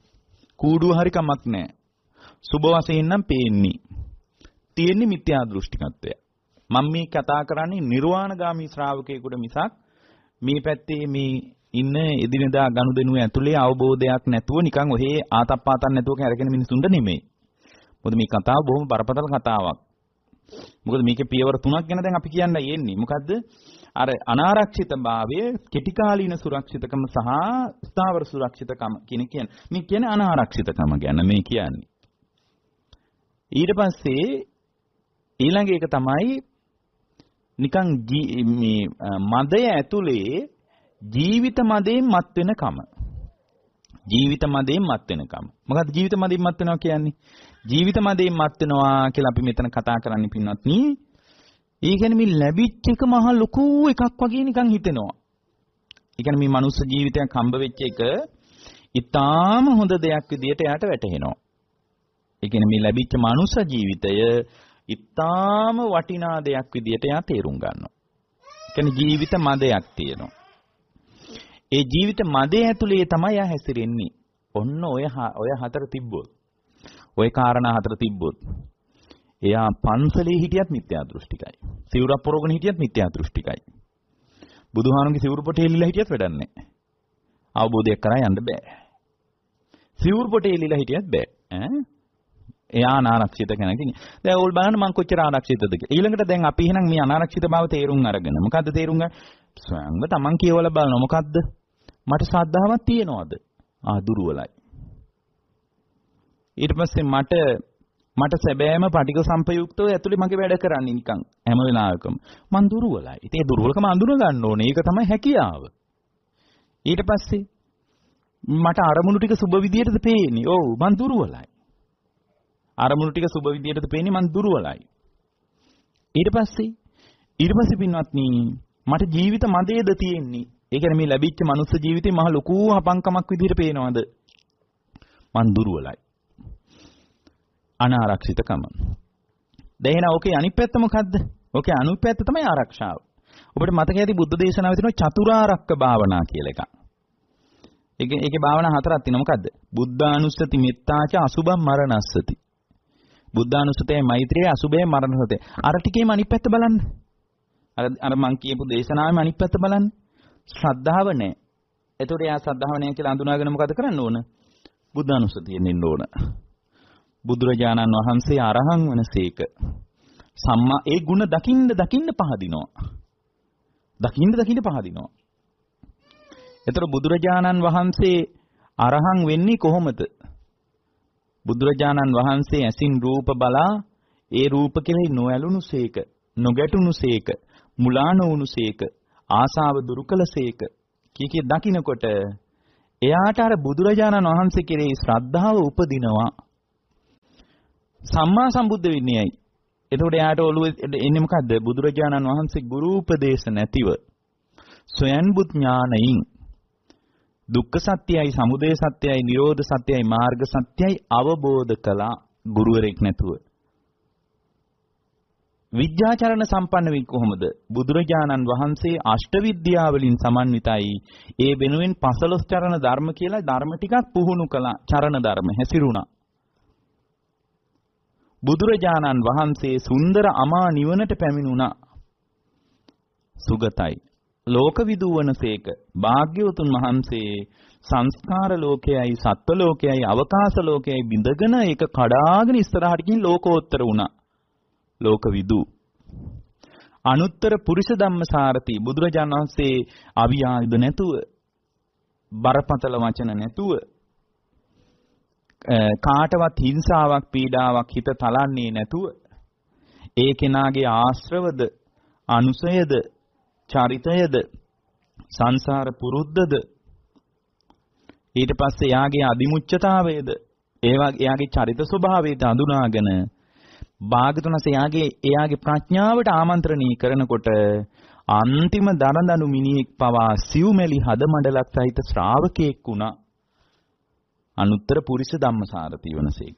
කූඩුව හරි කමක් නැහැ. සුබ වශයෙන් නම් පේන්නේ. තියෙන්නේ මිත්‍යා දෘෂ්ටිකත්වය. මම මේ කතා කරන්නේ නිර්වාණගාමී ශ්‍රාවකයෙකුට මිසක් මේ පැත්තේ මේ ඉන්න එදිනෙදා ගනුදෙනුව ඇතුලේ අවබෝධයක් නැතුව නිකන් ඔහේ ආතප්පාතක් නැතුව කැරගෙන මිනිසුන්ට නෙමෙයි. මොකද මේ කතාව බොහොම බරපතල කතාවක්. මොකද මේකේ පියවර තුනක් ගැන දැන් අපි කියන්න යන්නේ. මොකද්ද? අර අනාරක්ෂිතභාවය, කෙටි කාලීන සුරක්ෂිතකම සහ ස්ථාවර සුරක්ෂිතකම කියන කියන්නේ. මේ කියන්නේ අනාරක්ෂිතකම ගැන මේ කියන්නේ. ඊට පස්සේ ඊළඟ එක තමයි නිකන් මේ මදය ඇතුලේ ජීවිත මදයෙන් මත් වෙනකම ජීවිත මදයෙන් මත් වෙනකම මොකද්ද ජීවිත මදයෙන් මත් වෙනවා කියන්නේ ජීවිත මදයෙන් මත් වෙනවා කියලා අපි මෙතන කතා කරන්න පින්නත් නී ඒ කියන්නේ මේ ලැබිච්ච එක මහ ලොකු එකක් වගේ නිකන් හිතෙනවා ඒ කියන්නේ මේ මනුස්ස ජීවිතයක් හම්බ වෙච්ච එක ඊටාම හොඳ දෙයක් විදියට එයාට වැටහෙනවා ඒ කියන්නේ මේ ලැබිච්ච මනුස්ස ජීවිතය ඉතාම වටිනා දෙයක් විදියට එයා තේරුම් ගන්නවා. කියන්නේ ජීවිත මදයක් තියෙනවා. ඒ ජීවිත මදේ ඇතුලේ තමයි එයා හැසිරෙන්නේ. ඔන්න ඔය ඔය හතර තිබ්බොත්. ඔය කාරණා හතර තිබ්බොත්. එයා පන්සලේ හිටියත් මිත්‍යා දෘෂ්ටිකයි. සිවුරක් පොරගෙන හිටියත් මිත්‍යා දෘෂ්ටිකයි. බුදුහාමුදුරන්ගේ සිවුරු පොටේ ඉල්ලලා හිටියත් වැඩක් නැහැ. අවබෝධයක් කරා යන්න බෑ. සිවුරු පොටේ ඉල්ලලා හිටියත් බෑ. ඈ එයා අනාරක්ෂිත කෙනෙක්. දැන් ඕල් බලන්න මං කොච්චර ආරක්ෂිතද කියලා. ඊළඟට දැන් අපි එහෙනම් මේ අනාරක්ෂිත බව තේරුම් අරගෙන මොකද්ද තේරුම් ගන්න? ස්වයංව Taman කියවලා බලනවා මොකද්ද? මට ශ්‍රද්ධාවක් තියනවද? ආ දුර්වලයි. ඊට පස්සේ මට මට සැබෑම පටික සම්පයුක්තව ඇතුලේ මගේ වැඩ කරන්නේ නිකන් හැම වෙලාවකම මං දුර්වලයි. ඉතින් ඒ දුර්වලකම අඳුර ගන්න ඕනේ. ඒක තමයි හැකියාව. ඊට පස්සේ මට අරමුණු ටික සුබ විදියටද පේන්නේ. ඔව් මං දුර්වලයි. අරමුණු ටික සුබ විදියටද පේන්නේ මං දුර්වලයි. ඊට පස්සේ ඊට පස්සේ පින්වත්නි මට ජීවිත මදේද තියෙන්නේ. ඒ කියන්නේ මේ ලැබිච්ච මනුස්ස ජීවිතේ මහ ලොකු හපංකමක් විදියට පේනවද? මං දුර්වලයි. අනාරක්ෂිතකම. දැන් එහෙනම් ඕකේ අනිත් පැත්ත මොකද්ද? ඕකේ අනිත් පැත්ත තමයි ආරක්ෂාව. ඔබට මතක ඇති බුද්ධ දේශනාවේ තියෙන චතුරාර්යක භාවනා කියලා එකක්. ඒකේ ඒකේ භාවනා හතරක් තියෙනවා. මොකද්ද? බුද්ධානුස්සති, මෙත්තාච, අසුභම් මරණස්සති. බුද්ධානුස්සතේ මෛත්‍රියේ අසුබේ මරණසතේ. අර ටිකේම අනිත් පැත්ත බලන්න. අර අර මං කියපු දේශනාවේ අනිත් පැත්ත බලන්න. ශ්‍රද්ධාව නැහැ. එතකොට එයා ශ්‍රද්ධාව නැහැ කියලා අඳුනාගෙන මොකද කරන්න ඕන? බුද්ධානුස්සතියෙන් ඉන්න ඕන. බුදුරජාණන් වහන්සේ අරහං වනසේක. සම්මා ඒ ಗುಣ දකින්න දකින්න පහදිනවා. දකින්න දකින්න පහදිනවා. එතකොට බුදුරජාණන් වහන්සේ අරහං වෙන්නේ කොහොමද? බුදුරජාණන් වහන්සේ ඇසින් රූප බලා ඒ රූප කෙරෙහි නොඇලුණුසේක, නොගැටුණුසේක, මුලා නොවුණුසේක, ආසාව දුරු කළසේක. කීකේ දකින්නකොට එයාට අර බුදුරජාණන් වහන්සේ කෙරෙහි ශ්‍රද්ධාව උපදිනවා. සම්මා සම්බුද්ධ වෙන්නේයි. එතකොට එයාට ඔළුවේ එන්නේ මොකද්ද? බුදුරජාණන් වහන්සේ ගුරු උපදේශ නැතිව සොයන් බුත් ඥානයින් දුක්ඛ සත්‍යයයි සමුදය සත්‍යයයි නිරෝධ සත්‍යයයි මාර්ග සත්‍යයයි අවබෝධ කළා ගුරුවරයෙක් නැතුව. විද්‍යාචරණ සම්පන්න වෙන්නේ කොහොමද? බුදුරජාණන් වහන්සේ අෂ්ට විද්‍යාවලින් සමන්විතයි. ඒ වෙනුවෙන් 15 චරණ ධර්ම කියලා ධර්ම ටිකක් පුහුණු කළා. චරණ ධර්ම හැසිරුණා. බුදුරජාණන් වහන්සේ සුන්දර අමා නිවනට පැමිණුණා. සුගතයි. ලෝකවිදු වනසේක භාග්‍යවතුන් වහන්සේ සංස්කාර ලෝකයයි සත්ව ලෝකයයි අවකාශ ලෝකයයි බිඳගෙන ඒක කඩාගෙන ඉස්සරහට ගිහින් ලෝකෝත්තර වුණා ලෝකවිදු අනුත්තර පුරුෂ ධම්මසාරති බුදුරජාණන් වහන්සේ අවියායුධ නැතුව බරපතල වචන නැතුව කාටවත් හිංසාවක් පීඩාවක් හිත තලන්නේ නැතුව ඒ කෙනාගේ ආශ්‍රවද අනුසයද චරිතයද සංසාර පුරුද්දද ඊට පස්සේ යාගේ අදිමුච්ඡතාවයද ඒවා යාගේ චරිත ස්වභාවයද අඳුනාගෙන භාගතුනස යාගේ එයාගේ ප්‍රඥාවට ආමන්ත්‍රණී කරනකොට අන්තිම දරදනු මිනිහෙක් පවා සිව්මැලි හදමඩලක් සහිත ශ්‍රාවකයෙක් වුණා අනුත්තර පුරිස ධම්මසාරති වනසේක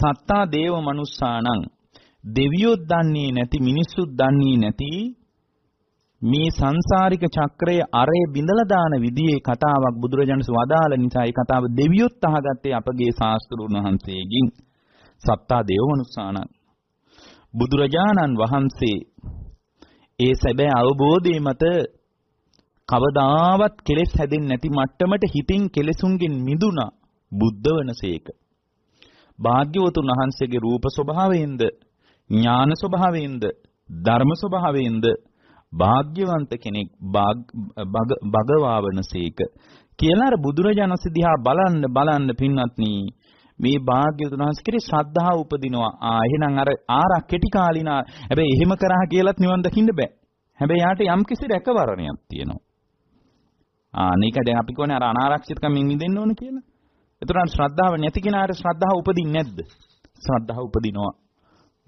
සත්තා දේව මනුස්සානං දෙවියොත් දන්නේ නැති මිනිස්සුත් දන්නේ නැති මේ සංසාරික චක්‍රයේ අරේ බිඳලා දාන විදිහේ කතාවක් බුදුරජාණන්ස වදාළ නිසා ඒ කතාව දෙවියොත් අහගත්තේ අපගේ ශාස්ත්‍රුණ වහන්සේගෙන් සත්තා දේවමනුස්සානං බුදුරජාණන් වහන්සේ ඒ සැබෑ අවබෝධය මත කවදාවත් කෙලෙස් හැදෙන්නේ නැති මට්ටමට හිතින් කෙලෙසුන්ගෙන් මිදුණා බුද්ධ වනසේක. භාග්‍යවතුන් වහන්සේගේ රූප ස්වභාවයෙන්ද ඥාන ස්වභාවයෙන්ද ධර්ම ස්වභාවයෙන්ද භාග්‍යවන්ත කෙනෙක් භගවාවනසේක කියලා අර බුදුරජාණන් සිදිහා බලන්න බලන්න පින්වත්නි මේ භාග්‍යවතුන් වහන්සේ කෙරේ ශ්‍රද්ධාව උපදිනවා ආ එහෙනම් අර ආරක් කෙටි කාලින හැබැයි එහෙම කරා කියලාත් නිවන් දකින්න බෑ හැබැයි යාට යම් කිසි රැකවරණයක් තියෙනවා ආ මේක දැන් අපි කියන්නේ අර අනාරක්ෂිතකමින් මිදෙන්න ඕන කියලා එතකොට ශ්‍රද්ධාව නැති කෙනාට ශ්‍රද්ධාව උපදින්නේ නැද්ද ශ්‍රද්ධාව උපදිනවා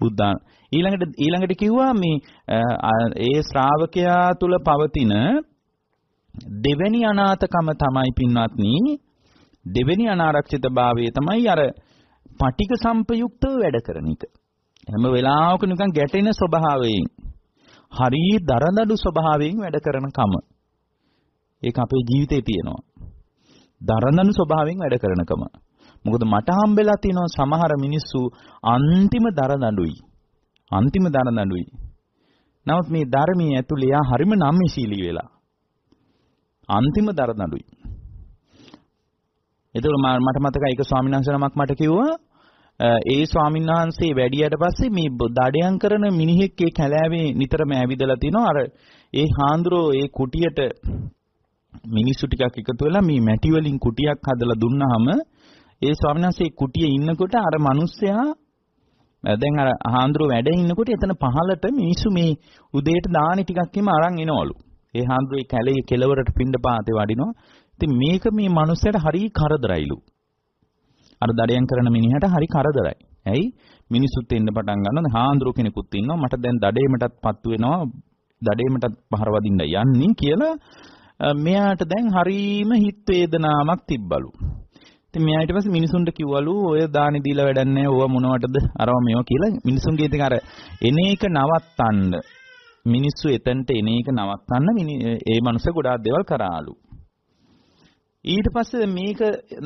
බුද්ධාන ඊළඟට ඊළඟට කිව්වා මේ ඒ ශ්‍රාවකයා තුල පවතින දෙවැනි අනාථකම තමයි පින්වත්නි දෙවැනි අනාරක්ෂිත භාවය තමයි අර පටික සම්පයුක්තව වැඩ කරන එක. හැම වෙලාවක නිකන් ගැටෙන ස්වභාවයෙන් හරි දරදඬු ස්වභාවයෙන් වැඩ කරන කම. ඒක අපේ ජීවිතේ තියෙනවා. දරදඬු ස්වභාවයෙන් වැඩ කරනකම. මොකද මට හම්බෙලා තියෙනවා සමහර මිනිස්සු අන්තිම දරදඬුයි. අන්තිම දරදඬුයි. නමුත් මේ ධර්මයේ ඇතුළේ යා හරිම නම්‍යශීලී වෙලා. අන්තිම දරදඬුයි. එතකොට මට මතකයි එක ස්වාමීන් වහන්සේ නමක් මට කිව්වා ඒ ස්වාමීන් වහන්සේ වැඩියට පස්සේ මේ දඩයන් කරන මිනිහෙක් ඒ කැලෑවේ නිතරම ඇවිදලා තිනවා අර ඒ හාඳුරෝ ඒ කුටියට මිනිස්සු ටිකක් එකතු වෙලා මේ මැටි වලින් කුටියක් හදලා දුන්නාම ඒ ස්වාමීන් වහන්සේ කුටියේ ඉන්නකොට අර මිනිස්සයා දැන් අර හාන්දුරු වැඩ ඉන්නකොට එතන පහලට මිනිස්සු මේ උදේට දානි ටිකක් එම අරන් එනවලු. ඒ හාන්දුරු ඒ කැලේ කෙලවරට පින්න පාතේ වඩිනවා. ඉතින් මේක මේ මනුස්සයට හරිය කරදරයිලු. අර දඩයන් කරන මිනිහට හරි කරදරයි. ඇයි? මිනිසුත් එන්න පටන් ගන්නවා. හාඳුරු කෙනෙකුත් ඉන්නවා. මට දැන් දඩේමටත් පත්තු වෙනවා. දඩේමටත් පහර වදින්න යන්නේ කියලා මෙයාට දැන් හරීම හිත වේදනාවක් තිබ්බලු. ඉතින් මෙයා ඊට පස්සේ මිනිසුන්ට කිව්වලු ඔය දානි දීලා වැඩක් නැහැ. ඕවා මොනවටද? අරවා මේවා කියලා මිනිසුන්ගේ ඉතින් අර එන එක නවත්තන්න මිනිස්සු එතනට එන එක නවත්තන්න ඒ මනුස්සයා ගොඩාක් දේවල් කරාලු. ඊට පස්සේ මේක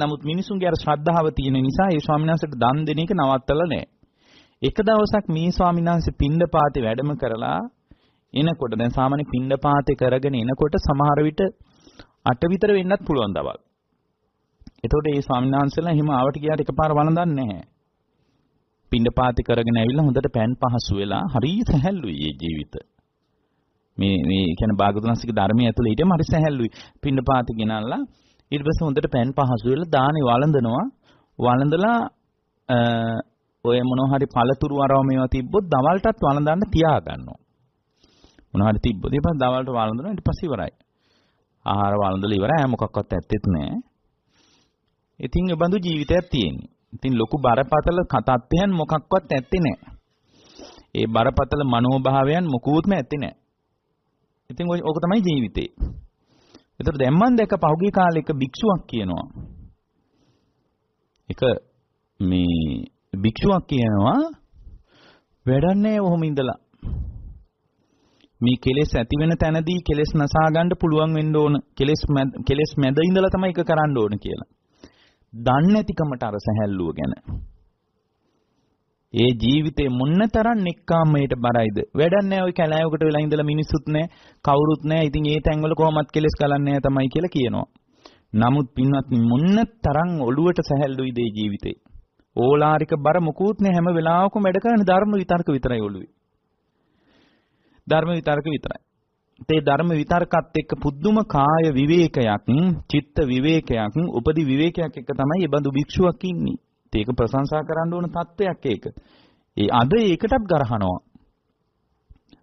නමුත් මිනිසුන්ගේ අර ශ්‍රද්ධාව තියෙන නිසා ඒ ස්වාමීන් වහන්සේට දන් දෙන එක නවත්තලා නැහැ. එක දවසක් මේ ස්වාමීන් වහන්සේ පින්ඩපාතේ වැඩම කරලා එනකොට දැන් සාමාන්‍ය පින්ඩපාතේ කරගෙන එනකොට සමහර විට අට විතර වෙන්නත් පුළුවන් දවල්. එතකොට මේ ස්වාමීන් වහන්සේලා එහෙම ආවට ගියාට එකපාර වළඳන්නේ නැහැ. පිණ්ඩපාති කරගෙන ඇවිල්ලා හොඳට පෑන් පහසු වෙලා හරි සැහැල්ලුයි මේ ජීවිත. මේ මේ කියන්නේ භාගතුන්සික ධර්මයේ ඇතුළේ ඊටම හරි සැහැල්ලුයි. පිණ්ඩපාති ගෙනල්ලා ඊට පස්සේ හොඳට පෑන් පහසු වෙලා දානේ වළඳනවා. වළඳලා ඔය මොනවා හරි පළතුරු අරව මේවා තිබ්බොත් දවල්ටත් වළඳන්න තියා ගන්නවා. මොනවා හරි තිබ්බොත් ඊපස් දවල්ට වළඳනවා ඊට පස්සේ ඉවරයි. ආහාර වළඳලා ඉවරයි. මොකක්වත් ඇත්තෙත් නැහැ. ඉතින් ඒ බඳු ජීවිතයක් තියෙන්නේ. ඉතින් ලොකු බරපතල තත්ත්වයන් මොකක්වත් ඇත්තේ නැහැ. ඒ බරපතල මනෝභාවයන් මොකුත්ම ඇත්තේ නැහැ. ඉතින් ඕක තමයි ජීවිතේ. ඒතර දැන් මම දැක පහුගිය කාලේ එක භික්ෂුවක් කියනවා. එක මේ භික්ෂුවක් කියනවා වැඩක් නැහැ ඔහොම ඉඳලා. මේ කෙලෙස් ඇති වෙන තැනදී කෙලෙස් නසා ගන්න පුළුවන් වෙන්න ඕන. කෙලෙස් කෙලෙස් මැද ඉඳලා තමයි එක කරන්න ඕන කියලා. දන්නේ නැතිකමට අර සැහැල්ලුව ගැන. ඒ ජීවිතේ මොන්නතරම් නික්කාමයට බරයිද? වැඩක් නැහැ ওই කැලෑවකට වෙලා ඉඳලා මිනිස්සුත් නැහැ, කවුරුත් නැහැ. ඉතින් ඒ තැන්වල කොහොමත් කෙලස් කලන්නේ තමයි කියලා කියනවා. නමුත් පින්වත්නි මොන්නතරම් ඔළුවට සැහැල්ලුයිද ඒ ජීවිතේ? ඕලාරික බර මුකුත් නැහැ හැම වෙලාවකම වැඩ කරන ධර්ම විතර්ක විතරයි ඔළුවේ. ධර්ම විතර්ක විතරයි. තේ ධර්ම විතර්කත් එක්ක පුදුම කාය විවේකයක් චිත්ත විවේකයක් උපදි විවේකයක් එක තමයි මේ බඳු භික්ෂුවක් ඉන්නේ. ඒක ප්‍රශංසා කරන්න ඕන தත්වයක් ඒක. ඒ අද ඒකටත් ගරහනවා.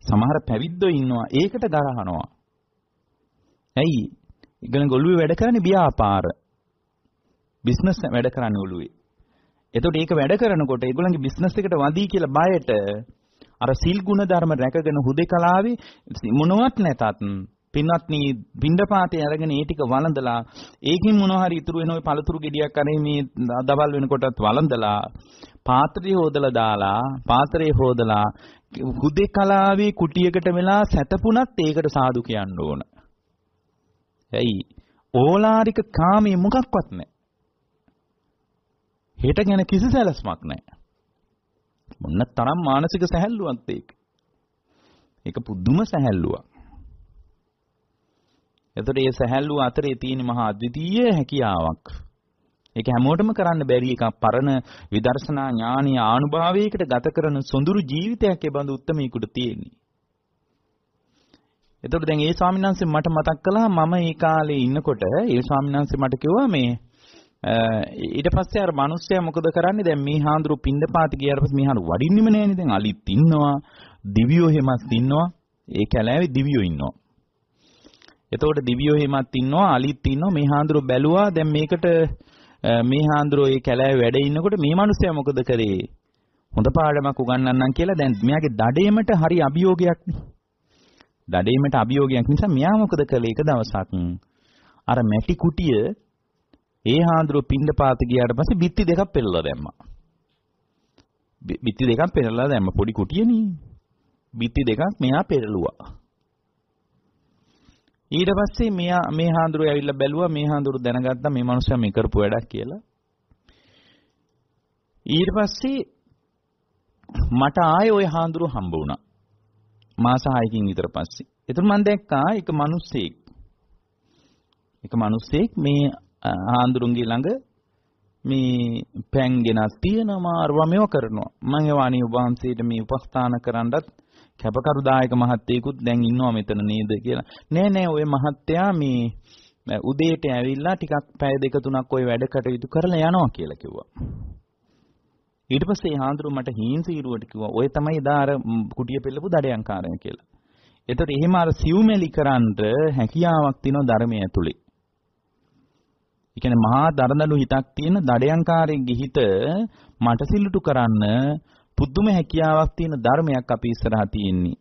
සමහර පැවිද්දෝ ඉන්නවා ඒකට ගරහනවා. ඇයි? ඉගෙන ගොළුවේ වැඩ කරන්නේ ව්‍යාපාර. බිස්නස් වැඩ කරන්නේ ඔළුවේ. එතකොට ඒක වැඩ කරනකොට ඒගොල්ලන්ගේ බිස්නස් එකට වදී කියලා බයට අර සිල් ගුණ ධර්ම රැකගෙන හුදේකලාවේ මොනවත් නැතත් පින්වත්නි බින්දපාතේ අරගෙන ඒ ටික වළඳලා ඒකෙන් මොනවා හරි ඉතුරු වෙන ওই පළතුරු ගෙඩියක් අරේ මේ දවල් වෙනකොටත් වළඳලා පාත්‍රය හොදලා දාලා පාත්‍රය හොදලා හුදේකලාවේ කුටියකට වෙලා සැතපුණත් ඒකට සාදු කියන්න ඕන. ඇයි? ඕලාරික කාමයේ මොකක්වත් නැහැ. හෙට ගැන කිසි සැලස්මක් නැහැ. මොන්න තරම් මානසික සැහැල්ලුවක් ඒක. ඒක පුදුම සැහැල්ලුවක්. එතකොට මේ සැහැල්ලුව අතරේ තියෙන මහා අද්විතීය හැකියාවක්. ඒක හැමෝටම කරන්න බැරි එකක් පරණ විදර්ශනා ඥානීය ආනුභාවයකට ගත කරන සොඳුරු ජීවිතයක් ඒ බඳු උත්මීකුට තියෙන්නේ. එතකොට දැන් ඒ ස්වාමීන් වහන්සේ මට මතක් කළා මම ඒ කාලේ ඉන්නකොට ඒ ස්වාමීන් වහන්සේ මට කිව්වා මේ ඊට පස්සේ අර මිනිස්සයා මොකද කරන්නේ දැන් මේ හාඳුරු පින්දපාති ගියාට පස්සේ මේ හාඳුරු වඩින්නෙම නෑනේ දැන් අලිත් ඉන්නවා දිවියෝ හිමත් ඉන්නවා ඒ කැලෑවේ දිවියෝ ඉන්නවා එතකොට දිවියෝ හිමත් ඉන්නවා අලිත් ඉන්නවා මේ හාඳුරු බැලුවා දැන් මේකට මේ හාඳුරු ඒ කැලෑවේ වැඩ ඉන්නකොට මේ මිනිස්සයා මොකද කරේ හොඳ පාඩමක් උගන්වන්නම් කියලා දැන් මෙයාගේ දඩේමට හරි අභියෝගයක් දඩේමට අභියෝගයක් නිසා මෙයා මොකද කළේ එක දවසක් අර මැටි කුටිය ඒ හාඳුරු පිණ්ඩපාත ගියාට පස්සේ බිත්ති දෙකක් පෙරලා දැම්මා. බිත්ති දෙකක් පෙරලා දැම්ම පොඩි කුටියනේ. බිත්ති දෙකක් මෙයා පෙරලුවා. ඊට පස්සේ මෙයා මේ හාඳුරු ඇවිල්ලා බැලුවා මේ හාඳුරු දැනගත්තා මේ මනුස්සයා මේ කරපු වැඩක් කියලා. ඊට පස්සේ මට ආයේ ওই හාඳුරු හම්බ වුණා. මාස 6කින් විතර පස්සේ. ඒතර මම දැක්කා එක මිනිස්සෙක්. එක මිනිස්සෙක් මේ හාඳුරුන්ගේ ළඟ මේ පැන් ගෙනස් තියෙනවා අරවා මේව කරනවා මම එවාණී වහන්සේට මේ උපස්ථාන කරන්නත් කැපකරු දායක මහත්තයෙකුත් දැන් ඉන්නවා මෙතන නේද කියලා නෑ නෑ ওই මහත්තයා මේ උදේට ඇවිල්ලා ටිකක් පැය දෙක තුනක් ওই වැඩ කටයුතු කරලා යනවා කියලා කිව්වා ඊට පස්සේ හාඳුරු මට හීන් සීරුවට කිව්වා ඔය තමයි දා අර කුටිය පෙල්ලපු දඩයන්කාරය කියලා එතකොට එහෙම අර සිව්මෙලි කරන්න හැකියාවක් තියෙනවා ධර්මයේ ඇතුලේ ඒ කියන්නේ මහා දරදලු හිතක් තියෙන දඩයන්කාරී ගිහිත මට සිලුටු කරන්න පුදුම හැකියාවක් තියෙන ධර්මයක් අපි ඉස්සරහා තියෙන්නේ.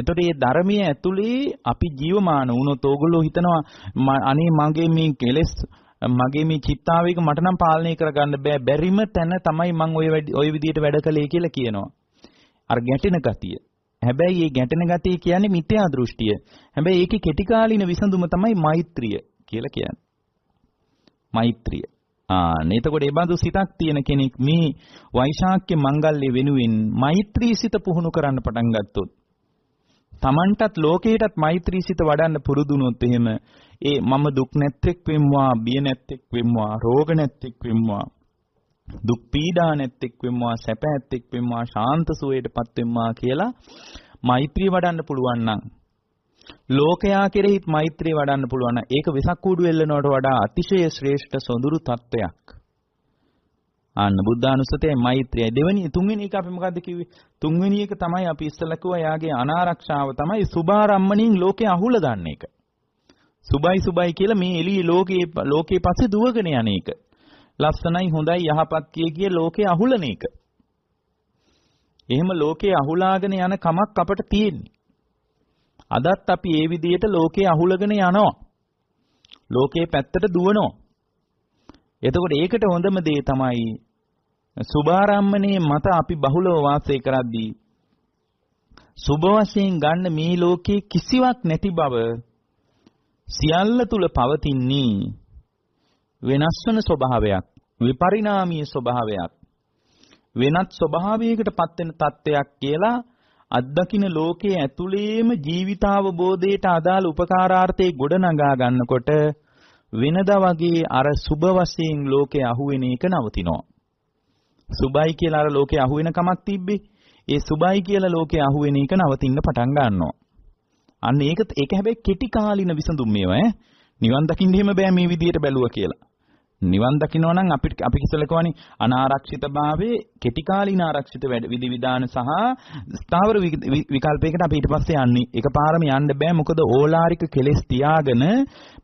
එතකොට මේ ධර්මයේ ඇතුලේ අපි ජීවමාන වුණොත් ඕගොල්ලෝ හිතනවා අනේ මගේ මේ කෙලෙස් මගේ මේ චිත්තාවේක මට නම් පාලනය කරගන්න බෑ බැරිම තැන තමයි මම ওই ওই විදිහට වැඩ කළේ කියලා කියනවා. අර ගැටෙන ගතිය. හැබැයි මේ ගැටෙන ගතිය කියන්නේ මිත්‍යා දෘෂ්ටිය. හැබැයි ඒකේ කෙටි කාලින විසඳුම තමයි මෛත්‍රිය කියලා කියන්නේ. මෛත්‍රිය. ආන එතකොට ඒ බඳු සිතක් තියෙන කෙනෙක් මේ වෛශාක්‍ය මංගල්‍ය වෙනුවෙන් මෛත්‍රී සිත පුහුණු කරන්න පටන් ගත්තොත් Tamanටත් ලෝකයටත් මෛත්‍රී සිත වඩන්න පුරුදු වුණොත් එහෙම ඒ මම දුක් නැත්තෙක් වෙම්වා බිය නැත්තෙක් වෙම්වා රෝග නැත්තෙක් වෙම්වා දුක් පීඩා නැත්තෙක් වෙම්වා සැප ඇත්තෙක් වෙම්වා ශාන්ත සුවයටපත් වෙම්වා කියලා මෛත්‍රී වඩන්න පුළුවන් නම් ලෝකයා කෙරෙහිත් මෛත්‍රිය වඩන්න පුළුවන්. ඒක වෙසක් කූඩු එල්ලනවට වඩා අතිශය ශ්‍රේෂ්ඨ සොඳුරු තත්වයක්. අන්න බුද්ධානුස්සතියයි මෛත්‍රියයි දෙවෙනි තුන්වෙනි එක අපි මොකද්ද කිව්වේ? තුන්වෙනි එක තමයි අපි ඉස්සෙල්ලා කිව්වා යාගේ අනාරක්ෂාව තමයි සුභාරම්මණයෙන් ලෝකේ අහුල ගන්න එක. සුබයි සුබයි කියලා මේ එළියේ ලෝකේ ලෝකේ පස්සේ දුවගෙන යන එක. ලස්සනයි හොඳයි යහපත් කිය කිය ලෝකේ අහුලන එක. එහෙම ලෝකේ අහුලාගෙන යන කමක් අපට තියෙන්නේ. අදත් අපි ඒ විදිහට ලෝකේ අහුලගෙන යනවා. ලෝකේ පැත්තට දුවනවා. එතකොට ඒකට හොඳම දේ තමයි සුභාරම්මනේ මත අපි බහුලව වාසය කරද්දී සුබ වශයෙන් ගන්න මේ ලෝකේ කිසිවක් නැති බව සියල්ල තුල පවතින්නේ වෙනස් වෙන ස්වභාවයක් විපරිණාමීය ස්වභාවයක් වෙනත් ස්වභාවයකට පත් වෙන තත්වයක් කියලා අත්දකින ලෝකයේ ඇතුළේම ජීවිතාවබෝධයට අදාළ උපකාරාර්ථේ ගොඩනගා ගන්නකොට වෙනදා වගේ අර සුබ වශයෙන් ලෝකේ අහුවෙන එක නවතිනවා. සුබයි කියලා අර ලෝකේ අහුවෙන කමක් තිබ්බේ. ඒ සුබයි කියලා ලෝකේ අහුවෙන එක නවතින්න පටන් ගන්නවා. අන්න ඒක ඒක හැබැයි කෙටි කාලින විසඳුම් මේවා ඈ. නිවන් දකින්න එහෙම බෑ මේ විදියට බැලුවා කියලා. නිවන් දකිනවා නම් අපිට අපි කිසලකවනේ අනාරක්ෂිතභාවයේ කෙටි කාලීන ආරක්ෂිත විධි විධාන සහ ස්ථාවර විකල්පයකට අපි ඊට පස්සේ යන්නේ එකපාරම යන්න බෑ මොකද ඕලාරික කෙලෙස් තියාගෙන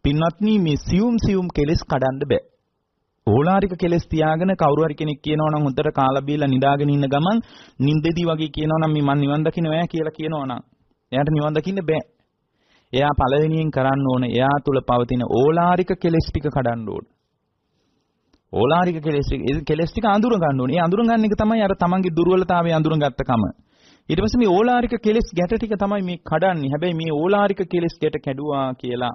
පින්වත්නි මේ සියුම් සියුම් කෙලෙස් කඩන්න බෑ ඕලාරික කෙලෙස් තියාගෙන කවුරු හරි කෙනෙක් කියනවා නම් හොඳට කාලා බීලා නිදාගෙන ඉන්න ගමන් නිින්දෙදි වගේ කියනවා නම් මේ මන් නිවන් දකින්නෑ කියලා කියනවා නම් එයාට නිවන් දකින්න බෑ එයා පළවෙනියෙන් කරන්න ඕන එයා තුල පවතින ඕලාරික කෙලෙස් ටික කඩන්න ඕන ඕලාරික කෙලෙස් කෙලෙස් ටික අඳුර ගන්න ඕනේ. ඒ අඳුර ගන්න එක තමයි අර තමන්ගේ දුර්වලතාවය අඳුර ගත්තකම. ඊට පස්සේ මේ ඕලාරික කෙලෙස් ගැට ටික තමයි මේ කඩන්නේ. හැබැයි මේ ඕලාරික කෙලෙස් ගැට කැඩුවා කියලා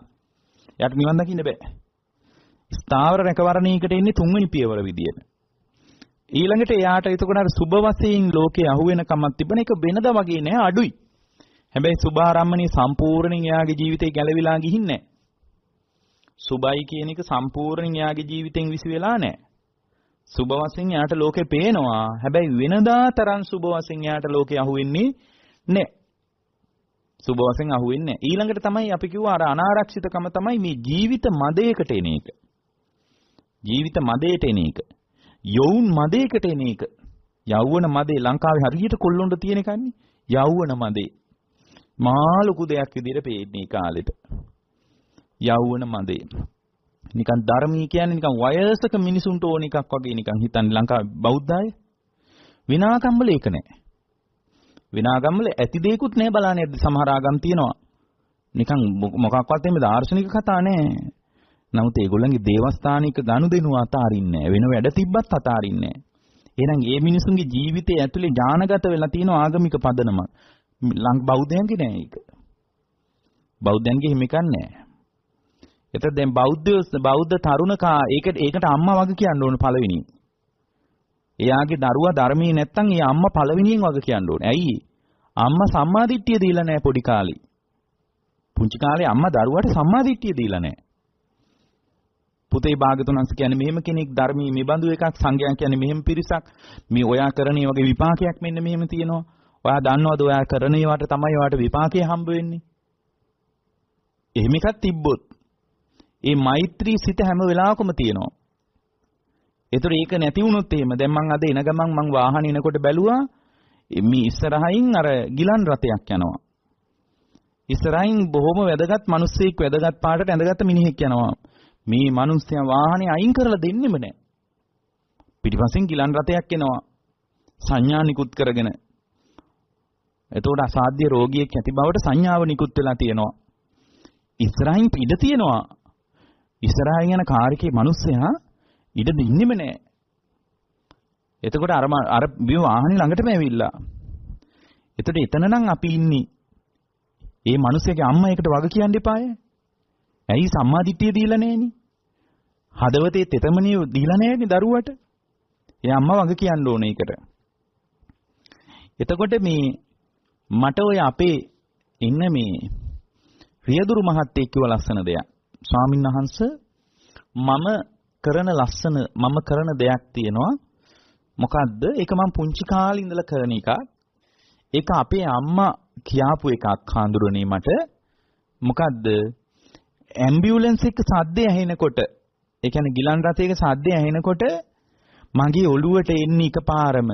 එයාට නිවන් දකින්න බෑ. ස්ථාවර රැකවරණයකට එන්නේ තුන්වෙනි පියවර විදියට. ඊළඟට එයාට එතකොට අර සුබ වශයෙන් ලෝකේ අහුවෙන කමක් තිබෙන එක වෙනද වගේ නෑ අඩුයි. හැබැයි සුභාරම්මනේ සම්පූර්ණයෙන් එයාගේ ජීවිතේ ගැලවිලා ගිහින් නෑ. සුබයි කියන එක සම්පූර්ණයෙන් එයාගේ ජීවිතෙන් විසි වෙලා නැහැ. සුබ වශයෙන් එයාට ලෝකේ පේනවා. හැබැයි වෙනදා තරම් සුබ වශයෙන් එයාට ලෝකේ අහුවෙන්නේ නැහැ. සුබ වශයෙන් අහුවෙන්නේ නැහැ. ඊළඟට තමයි අපි කිව්වා අර අනාරක්ෂිතකම තමයි මේ ජීවිත මදයකට එන එක. ජීවිත මදයට එන එක. යොවුන් මදයකට එන එක. යෞවන මදේ ලංකාවේ හරියට කොල්ලොන්ට තියෙන කන්නේ. යෞවන මදේ. මහා ලොකු දෙයක් විදිහට පේන්නේ කාලෙට. යවවන මදේ. නිකන් ධර්මී කියන්නේ නිකන් වයසක මිනිසුන්ට ඕන එකක් වගේ නිකන් හිතන්නේ ලංකාවේ බෞද්ධය. විනාගම්වල ඒක නැහැ. විනාගම්වල ඇති දෙයක්ුත් නැහැ බලන්නේ සමහර ආගම් තියෙනවා. නිකන් මොකක්වත් එමෙ දාර්ශනික කතා නැහැ. නමුත් ඒගොල්ලන්ගේ දේවස්ථානික ගනුදෙනුව අතාරින්නේ වෙන වැඩ තිබ්බත් අතාරින්නේ එහෙනම් ඒ මිනිසුන්ගේ ජීවිතය ඇතුලේ ඥානගත වෙලා තියෙන ආගමික පදනම ලං බෞද්ධයන්ගේ නෑ ඒක බෞද්ධයන්ගේ හිමිකක් නෑ එතකොට දැන් බෞද්ධ බෞද්ධ තරුණකා ඒකට ඒකට අම්මා වගේ කියන්න ඕන පළවෙනියෙන්. එයාගේ දරුවා ධර්මයේ නැත්තම් ඒ අම්මා පළවෙනියෙන් වගේ කියන්න ඕනේ. ඇයි? අම්මා සම්මාදිට්ඨිය දීලා නැහැ පොඩි කාලේ. පුංචි කාලේ අම්මා දරුවාට සම්මාදිට්ඨිය දීලා නැහැ. පුතේ භාගතුනස් කියන්නේ මෙහෙම කෙනෙක් ධර්මයේ මේ බඳු එකක් සංගයන් කියන්නේ මෙහෙම පිරිසක් මේ ඔයා කරන වගේ විපාකයක් මෙන්න මෙහෙම තියෙනවා. ඔයා දන්නවද ඔයා කරන ඒවාට තමයි ඔයාට විපාකේ හම්බ වෙන්නේ? එහෙම එකක් තිබ්බොත් ඒ මෛත්‍රී සිත හැම වෙලාවකම තියෙනවා. ඒතර ඒක නැති වුණොත් එහෙම දැන් මං අද එන ගමන් මං වාහනේ එනකොට බැලුවා මේ ඉස්සරහින් අර ගිලන් රථයක් යනවා. ඉස්සරහින් බොහොම වැදගත් මිනිස්සෙක් වැදගත් පාටට ඇඳගත් මිනිහෙක් යනවා. මේ මිනිස්සයා වාහනේ අයින් කරලා දෙන්නෙම නැහැ. පිටිපස්සෙන් ගිලන් රථයක් එනවා. සංඥා නිකුත් කරගෙන. එතකොට අසාධ්‍ය රෝගියෙක් ඇති බවට සංඥාව නිකුත් වෙලා තියෙනවා. ඉස්සරහින් පිට තියෙනවා. ඉස්සරහින් යන කාර්කේ මිනිස්සයා ඉඩ දෙන්නෙම නෑ. එතකොට අර අර බිම වාහනේ ළඟටම ඇවිල්ලා. එතකොට එතනනම් අපි ඉන්නේ. ඒ මිනිස්සයාගේ අම්මා ඒකට වග කියන්න එපාය. ඇයි සම්මාදිට්ඨිය දීලා නෑනේ? හදවතේ තෙතමනිය දීලා නෑනේ දරුවට. ඒ අම්මා වග කියන්න ඕනේ ඒකට. එතකොට මේ මට ඔය අපේ ඉන්න මේ රියදුරු මහත්තයෙක් කිව්ව ලස්සන දෙයක්. ස්වාමීන් වහන්ස මම කරන ලස්සන මම කරන දෙයක් තියෙනවා මොකද්ද ඒක මම පුංචි කාලේ ඉඳලා කරන එකක් ඒක අපේ අම්මා කියාපු එකක් හඳුරන්නේ මට මොකද්ද ඇම්බියුලන්ස් එක සද්දේ ඇහෙනකොට ඒ කියන්නේ ගිලන් රථයක සද්දේ ඇහෙනකොට මගේ ඔළුවට එන්නේ එකපාරම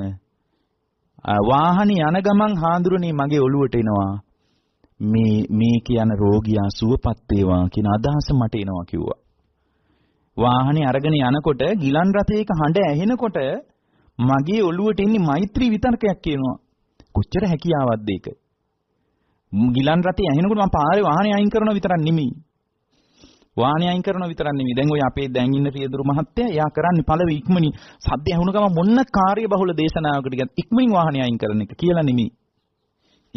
වාහනේ යන ගමන් හාඳුරනේ මගේ ඔළුවට එනවා මේ මේ කියන රෝගියා සුවපත් වේවා කියන අදහස මට එනවා කිව්වා. වාහනේ අරගෙන යනකොට ගිලන් රථයක හඬ ඇහෙනකොට මගේ ඔළුවට එන්නේ මෛත්‍රී විතර්කයක් කියනවා. කොච්චර හැකියාවක්ද ඒක? ගිලන් රථය ඇහෙනකොට මම පාරේ වාහනේ අයින් කරනවා විතරක් නෙමෙයි. වාහනේ අයින් කරනවා විතරක් නෙමෙයි. දැන් ඔය අපේ දැන් ඉන්න පියදුරු මහත්තයා එයා කරන්නේ පළවෙනි ඉක්මනින් සද්ද ඇහුණ ගම මොන්න කාර්ය බහුල දේශනාවකට ගියත් ඉක්මනින් වාහනේ අයින් කරන එක කියලා නෙමෙයි.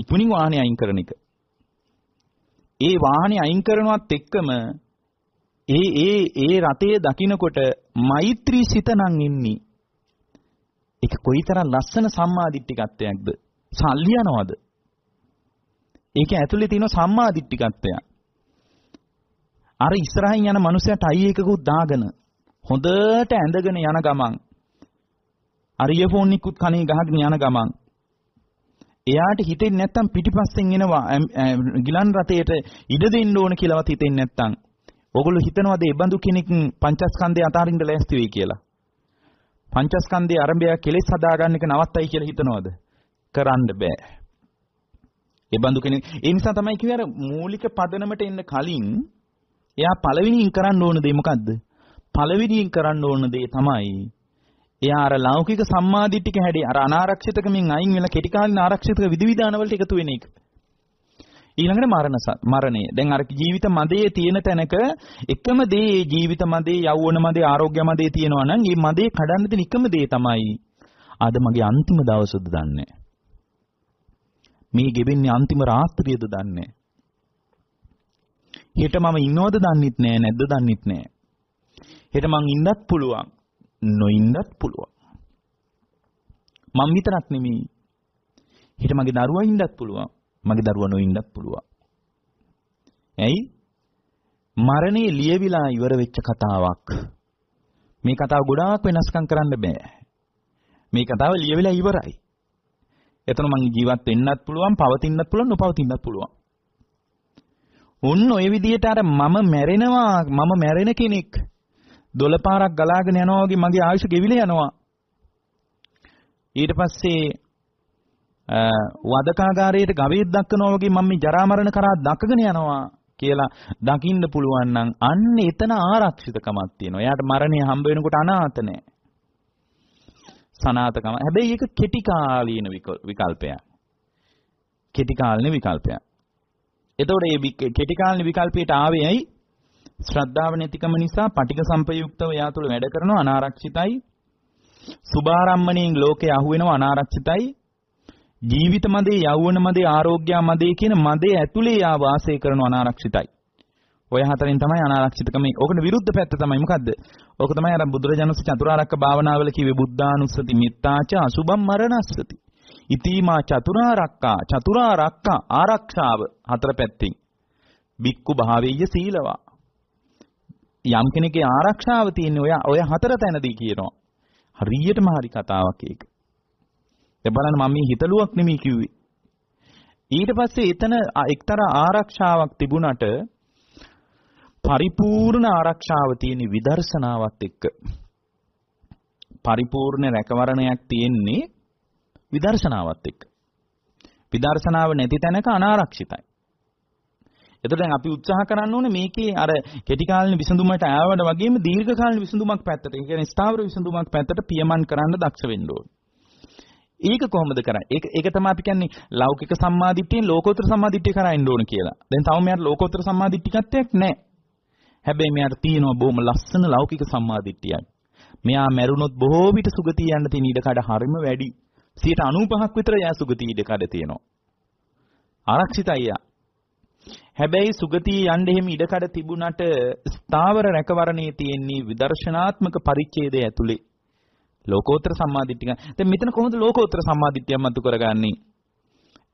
ඉක්මනින් වාහනේ අයින් කරන එක. ඒ වාහනේ අයින් කරනවත් එක්කම ඒ ඒ ඒ රතේ දකින්නකොට මෛත්‍රී සිත නම් ඉන්නේ. ඒක කොයිතරම් ලස්සන සම්මාදිට්ඨිකත්වයක්ද? සල්ලි යනවද? ඒක ඇතුලේ තියෙන සම්මාදිට්ඨිකත්වය. අර ඉස්සරහින් යන මනුස්සයාට අයි එකකුත් දාගෙන හොඳට ඇඳගෙන යන ගමන් අර ඉයර්ෆෝන් එකකුත් කනේ ගහගෙන යන ගමන් එයාට හිතෙන්නේ නැත්තම් පිටිපස්සෙන් එනවා ගිලන් රතේට ඉඩ දෙන්න ඕන කියලාවත් හිතෙන්නේ නැත්තම් ඕගොල්ලෝ හිතනවාද ඒ බඳු කෙනෙක් පංචස්කන්ධය අතාරින්න ලෑස්ති වෙයි කියලා පංචස්කන්ධයේ ආරම්භය කෙලෙස් හදාගන්න එක නවත්තයි කියලා හිතනවාද කරන්න බෑ ඒ බඳු කෙනෙක් ඒ නිසා තමයි කිව්වේ අර මූලික පදනමට එන්න කලින් එයා පළවෙනියෙන් කරන්න ඕන දේ මොකද්ද පළවෙනියෙන් කරන්න ඕන දේ තමයි එයා අර ලෞකික සම්මාදිටික හැඩේ අර අනාරක්ෂිතකමින් අයින් වෙලා කෙටි කාලින ආරක්ෂිතක විධිවිධාන වලට එකතු වෙන එක. ඊළඟට මරණ මරණය. දැන් අර ජීවිත මදයේ තියෙන තැනක එකම දේ ජීවිත මදේ යෞවන මදේ ආරෝග්‍ය මදේ තියෙනවා නම් මේ මදේ කඩන්න දෙන එකම දේ තමයි අද මගේ අන්තිම දවසද දන්නේ. මේ ගෙවෙන්නේ අන්තිම රාත්‍රියද දන්නේ. හෙට මම ඉන්නවද දන්නෙත් නෑ නැද්ද දන්නෙත් නෑ. හෙට මං ඉන්නත් පුළුවන්. නොඉන්නත් පුළුවන්. මම විතරක් නෙමෙයි. හිට මගේ දරුවා ඉන්නත් පුළුවන්. මගේ දරුවා නොඉන්නත් පුළුවන්. ඇයි? මරණේ ලියවිලා ඉවර වෙච්ච කතාවක්. මේ කතාව ගොඩාක් වෙනස්කම් කරන්න බෑ. මේ කතාව ලියවිලා ඉවරයි. එතන මං ජීවත් වෙන්නත් පුළුවන්, පවතින්නත් පුළුවන්, නොපවතින්නත් පුළුවන්. උන් ඔය විදිහට අර මම මැරෙනවා, මම මැරෙන කෙනෙක් දොළපාරක් ගලාගෙන යනවා වගේ මගේ ආයුෂ ගෙවිල යනවා. ඊට පස්සේ වදකාගාරයේට ගවයෙක් දක්කනවා වගේ මම මේ ජරා මරණ කරා දකගෙන යනවා කියලා දකින්න පුළුවන් නම් අන්න එතන ආරක්ෂිතකමක් තියෙනවා. එයාට මරණය හම්බ වෙනකොට අනාථ නැහැ. සනාතකම. හැබැයි ඒක කෙටි කාලීන විකල්පයක්. කෙටි කාලීන විකල්පයක්. එතකොට මේ කෙටි කාලීන විකල්පයට ආවේ ඇයි? ශ්‍රද්ධාව නැතිකම නිසා පටික සම්පයුක්තව එයා තුළ වැඩ කරනවා අනාරක්ෂිතයි. සුභාරම්මණයෙන් ලෝකේ අහුවෙනවා අනාරක්ෂිතයි. ජීවිත මදේ යෞවන මදේ ආරෝග්‍ය මදේ කියන මදේ ඇතුලේ යා වාසය කරන අනාරක්ෂිතයි. ඔය හතරෙන් තමයි අනාරක්ෂිතකම. ඕකට විරුද්ධ පැත්ත තමයි මොකද්ද? ඕක තමයි අර බුදුරජාණන් චතුරාර්යක භාවනාවල කිව්වේ බුද්ධානුස්සති මිත්තාච අසුභම් මරණස්සති. ඉතිමා චතුරාර්යක්කා චතුරාර්යක්කා ආරක්ෂාව හතර පැත්තෙන්. බික්කු භාවේය සීලවා යම් කෙනෙක්ගේ ආරක්ෂාව තියෙන්නේ ඔය ඔය හතර තැනදී කියනවා. හරියටම හරි කතාවක් ඒක. දැන් බලන්න මම මේ හිතලුවක් නෙමෙයි කිව්වේ. ඊට පස්සේ එතන එක්තරා ආරක්ෂාවක් තිබුණට පරිපූර්ණ ආරක්ෂාව තියෙන විදර්ශනාවත් එක්ක පරිපූර්ණ රැකවරණයක් තියෙන්නේ විදර්ශනාවත් එක්ක. විදර්ශනාව නැති තැනක අනාරක්ෂිතයි. එතකොට දැන් අපි උත්සාහ කරන්න ඕනේ මේකේ අර කෙටි කාලින විසඳුමට ආවට වගේම දීර්ඝ කාලින විසඳුමක් පැත්තට, ඒ කියන්නේ ස්ථාවර විසඳුමක් පැත්තට පියමන් කරන්න දක්ෂ වෙන්න ඕනේ. ඒක කොහොමද කරන්නේ? ඒක ඒක තමයි අපි කියන්නේ ලෞකික සම්මාදිට්ඨියෙන් ලෝකෝත්තර සම්මාදිට්ඨිය කරා ඉන්න ඕන කියලා. දැන් තව මෙයාට ලෝකෝත්තර සම්මාදිට්ඨිකත්වයක් නැහැ. හැබැයි මෙයාට තියෙනවා බොහොම ලස්සන ලෞකික සම්මාදිට්ඨියක්. මෙයා මැරුණොත් බොහෝ විට සුගතිය යන්න තියෙන ඉඩ කඩ හරිම වැඩි. 95ක් විතර යා සුගතිය ඉඩ කඩ තියෙනවා. ආරක්ෂිතයි යා. හැබැයි සුගතිය යන්න එහෙම ඉඩකඩ තිබුණට ස්ථාවර රැකවරණයේ තියෙන්නේ විදර්ශනාත්මක පරිච්ඡේදය ඇතුලේ. ලෝකෝත්තර සම්මාදිට්ඨිය. දැන් මෙතන කොහොමද ලෝකෝත්තර සම්මාදිට්ඨියක් මතු කරගන්නේ?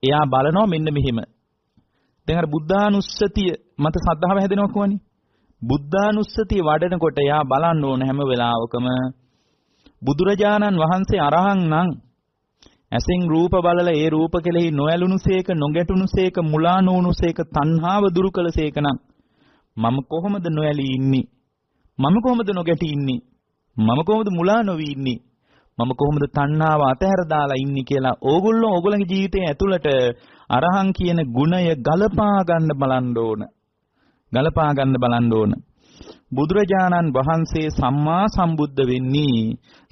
එයා බලනවා මෙන්න මෙහෙම. දැන් අර බුද්ධානුස්සතිය මත සද්ධාව හැදෙනවා කොහොනේ? බුද්ධානුස්සතිය වඩනකොට එයා බලන්න ඕන හැම වෙලාවකම බුදුරජාණන් වහන්සේ අරහන් නම් ඇසෙන් රූප බලලා ඒ රූප කෙලෙහි නොඇලුනුසේක නොගැටුනුසේක මුලා නොවුනුසේක තණ්හාව දුරු කළසේක නම් මම කොහොමද නොඇලී ඉන්නේ? මම කොහොමද නොගැටී ඉන්නේ? මම කොහොමද මුලා නොවී ඉන්නේ? මම කොහොමද තණ්හාව අතහැර දාලා ඉන්නේ කියලා ඕගොල්ලෝ ඕගොල්ලන්ගේ ජීවිතයේ ඇතුළට අරහං කියන ගුණය ගලපා ගන්න බලන්න ඕන. ගලපා ගන්න බලන්න ඕන. බුදුරජාණන් වහන්සේ සම්මා සම්බුද්ධ වෙන්නේ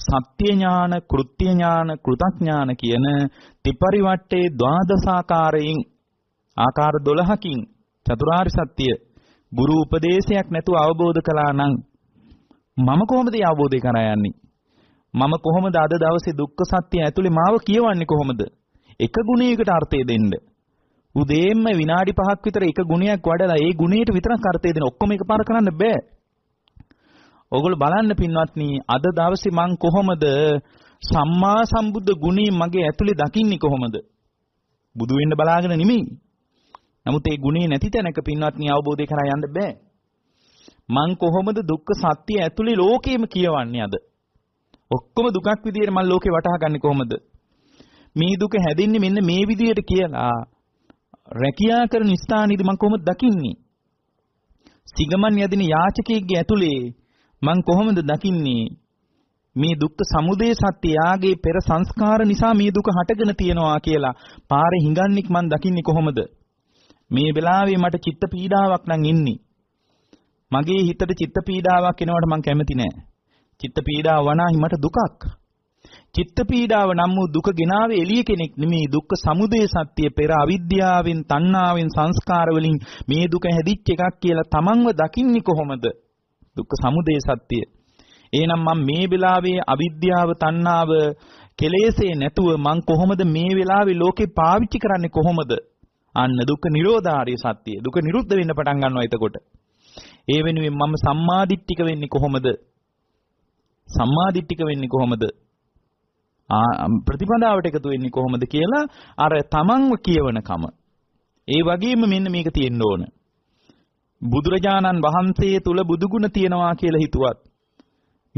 සත්‍ය ඥාන, කෘත්‍ය ඥාන, කෘතඥාන කියන ත්‍රිපරිවට්ටේ ද්වාදසාකාරයෙන් ආකාර 12කින් චතුරාර්ය සත්‍ය ගුරු උපදේශයක් නැතුව අවබෝධ කළා නම් මම කොහොමද අවබෝධය කරා යන්නේ? මම කොහොමද අද දවසේ දුක්ඛ සත්‍ය ඇතුලේ මාව කියවන්නේ කොහොමද? එක ගුණයකට අර්ථය දෙන්න. උදේම විනාඩි 5ක් විතර එක ගුණයක් වඩලා ඒ ගුණයට විතරක් අර්ථය දෙන. ඔක්කොම එකපාර කරන්න බෑ. ඕගොල්ලෝ බලන්න පින්වත්නි අද දවසේ මං කොහොමද සම්මා සම්බුද්ධ ගුණය මගේ ඇතුලේ දකින්නේ කොහොමද? බුදු වෙන්න බලාගෙන නෙමෙයි. නමුත් ඒ ගුණේ නැති තැනක පින්වත්නි අවබෝධය කරා යන්න බෑ. මං කොහොමද දුක්ඛ සත්‍ය ඇතුලේ ලෝකෙම කියවන්නේ අද? ඔක්කොම දුකක් විදියට මං ලෝකේ වටහා ගන්නේ කොහොමද? මේ දුක හැදෙන්නේ මෙන්න මේ විදියට කියලා රැකියා කරන ස්ථානයේදී මං කොහොමද දකින්නේ? සිගමන් යදින යාචකයෙක්ගේ ඇතුලේ මං කොහොමද දකින්නේ මේ දුක්ඛ සමුදය සත්‍ය යාගේ පෙර සංස්කාර නිසා මේ දුක හටගෙන තියෙනවා කියලා පාරේ හිඟන්නේක් මං දකින්නේ කොහොමද මේ වෙලාවේ මට චිත්ත පීඩාවක් නම් ඉන්නේ මගේ හිතට චිත්ත පීඩාවක් එනවට මං කැමති නෑ චිත්ත පීඩාව වනාහි මට දුකක් චිත්ත පීඩාව නම් වූ දුක ගෙනාවේ එළිය කෙනෙක් නෙමේ දුක්ඛ සමුදය සත්‍ය පෙර අවිද්‍යාවෙන් තණ්හාවෙන් සංස්කාර වලින් මේ දුක හැදිච්ච එකක් කියලා තමන්ව දකින්නේ කොහොමද දුක්ඛ සමුදය සත්‍ය. එහෙනම් මම මේ වෙලාවේ අවිද්‍යාව, තණ්හාව, කෙලෙසේ නැතුව මං කොහොමද මේ වෙලාවේ ලෝකේ පාවිච්චි කරන්නේ කොහොමද? අන්න දුක්ඛ නිරෝධාරිය සත්‍ය. දුක නිරුද්ධ වෙන්න පටන් ගන්නවා එතකොට. ඒ වෙනුවෙන් මම සම්මාදිට්ඨික වෙන්නේ කොහොමද? සම්මාදිට්ඨික වෙන්නේ කොහොමද? ප්‍රතිපදාවට එකතු වෙන්නේ කොහොමද කියලා අර තමන්ව කියවන කම. ඒ වගේම මෙන්න මේක තියෙන්න ඕනේ. බුදුරජාණන් වහන්සේ තුල බුදුගුණ තියනවා කියලා හිතුවත්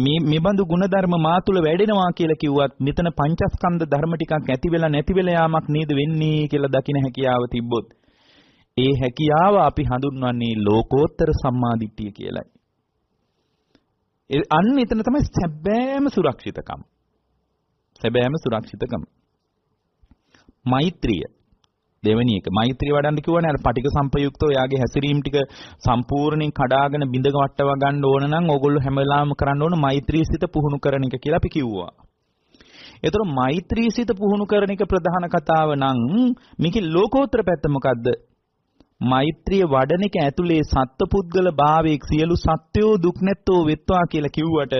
මේ මෙබඳු ಗುಣධර්ම මා තුල වැඩෙනවා කියලා කිව්වත් මෙතන පංචස්කන්ධ ධර්ම ටිකක් ඇති වෙලා නැති වෙලා යාමක් නේද වෙන්නේ කියලා දකින හැකියාව තිබ්බොත් ඒ හැකියාව අපි හඳුන්වන්නේ ලෝකෝත්තර සම්මාදිට්ඨිය කියලයි. අන්න එතන තමයි සැබෑම සුරක්ෂිතකම. සැබෑම සුරක්ෂිතකම. මෛත්‍රිය. දෙවෙනි එක මෛත්‍රිය වඩන්න කිව්වනේ අර පටික සම්පයුක්තව එයාගේ හැසිරීම ටික සම්පූර්ණයෙන් කඩාගෙන බිඳ වටව ගන්න ඕන නම් ඕගොල්ලෝ හැම වෙලාවෙම කරන්න ඕන මෛත්‍රී සිත පුහුණු කරන එක කියලා අපි කිව්වා. එතකොට මෛත්‍රී සිත පුහුණු කරන එක ප්‍රධාන කතාව නම් මේකේ ලෝකෝත්තර පැත්ත මොකද්ද? මෛත්‍රිය වඩන එක ඇතුලේ සත්පුද්ගල භාවයේ සියලු සත්වෝ දුක් නැත්තෝ වෙත්වා කියලා කිව්වට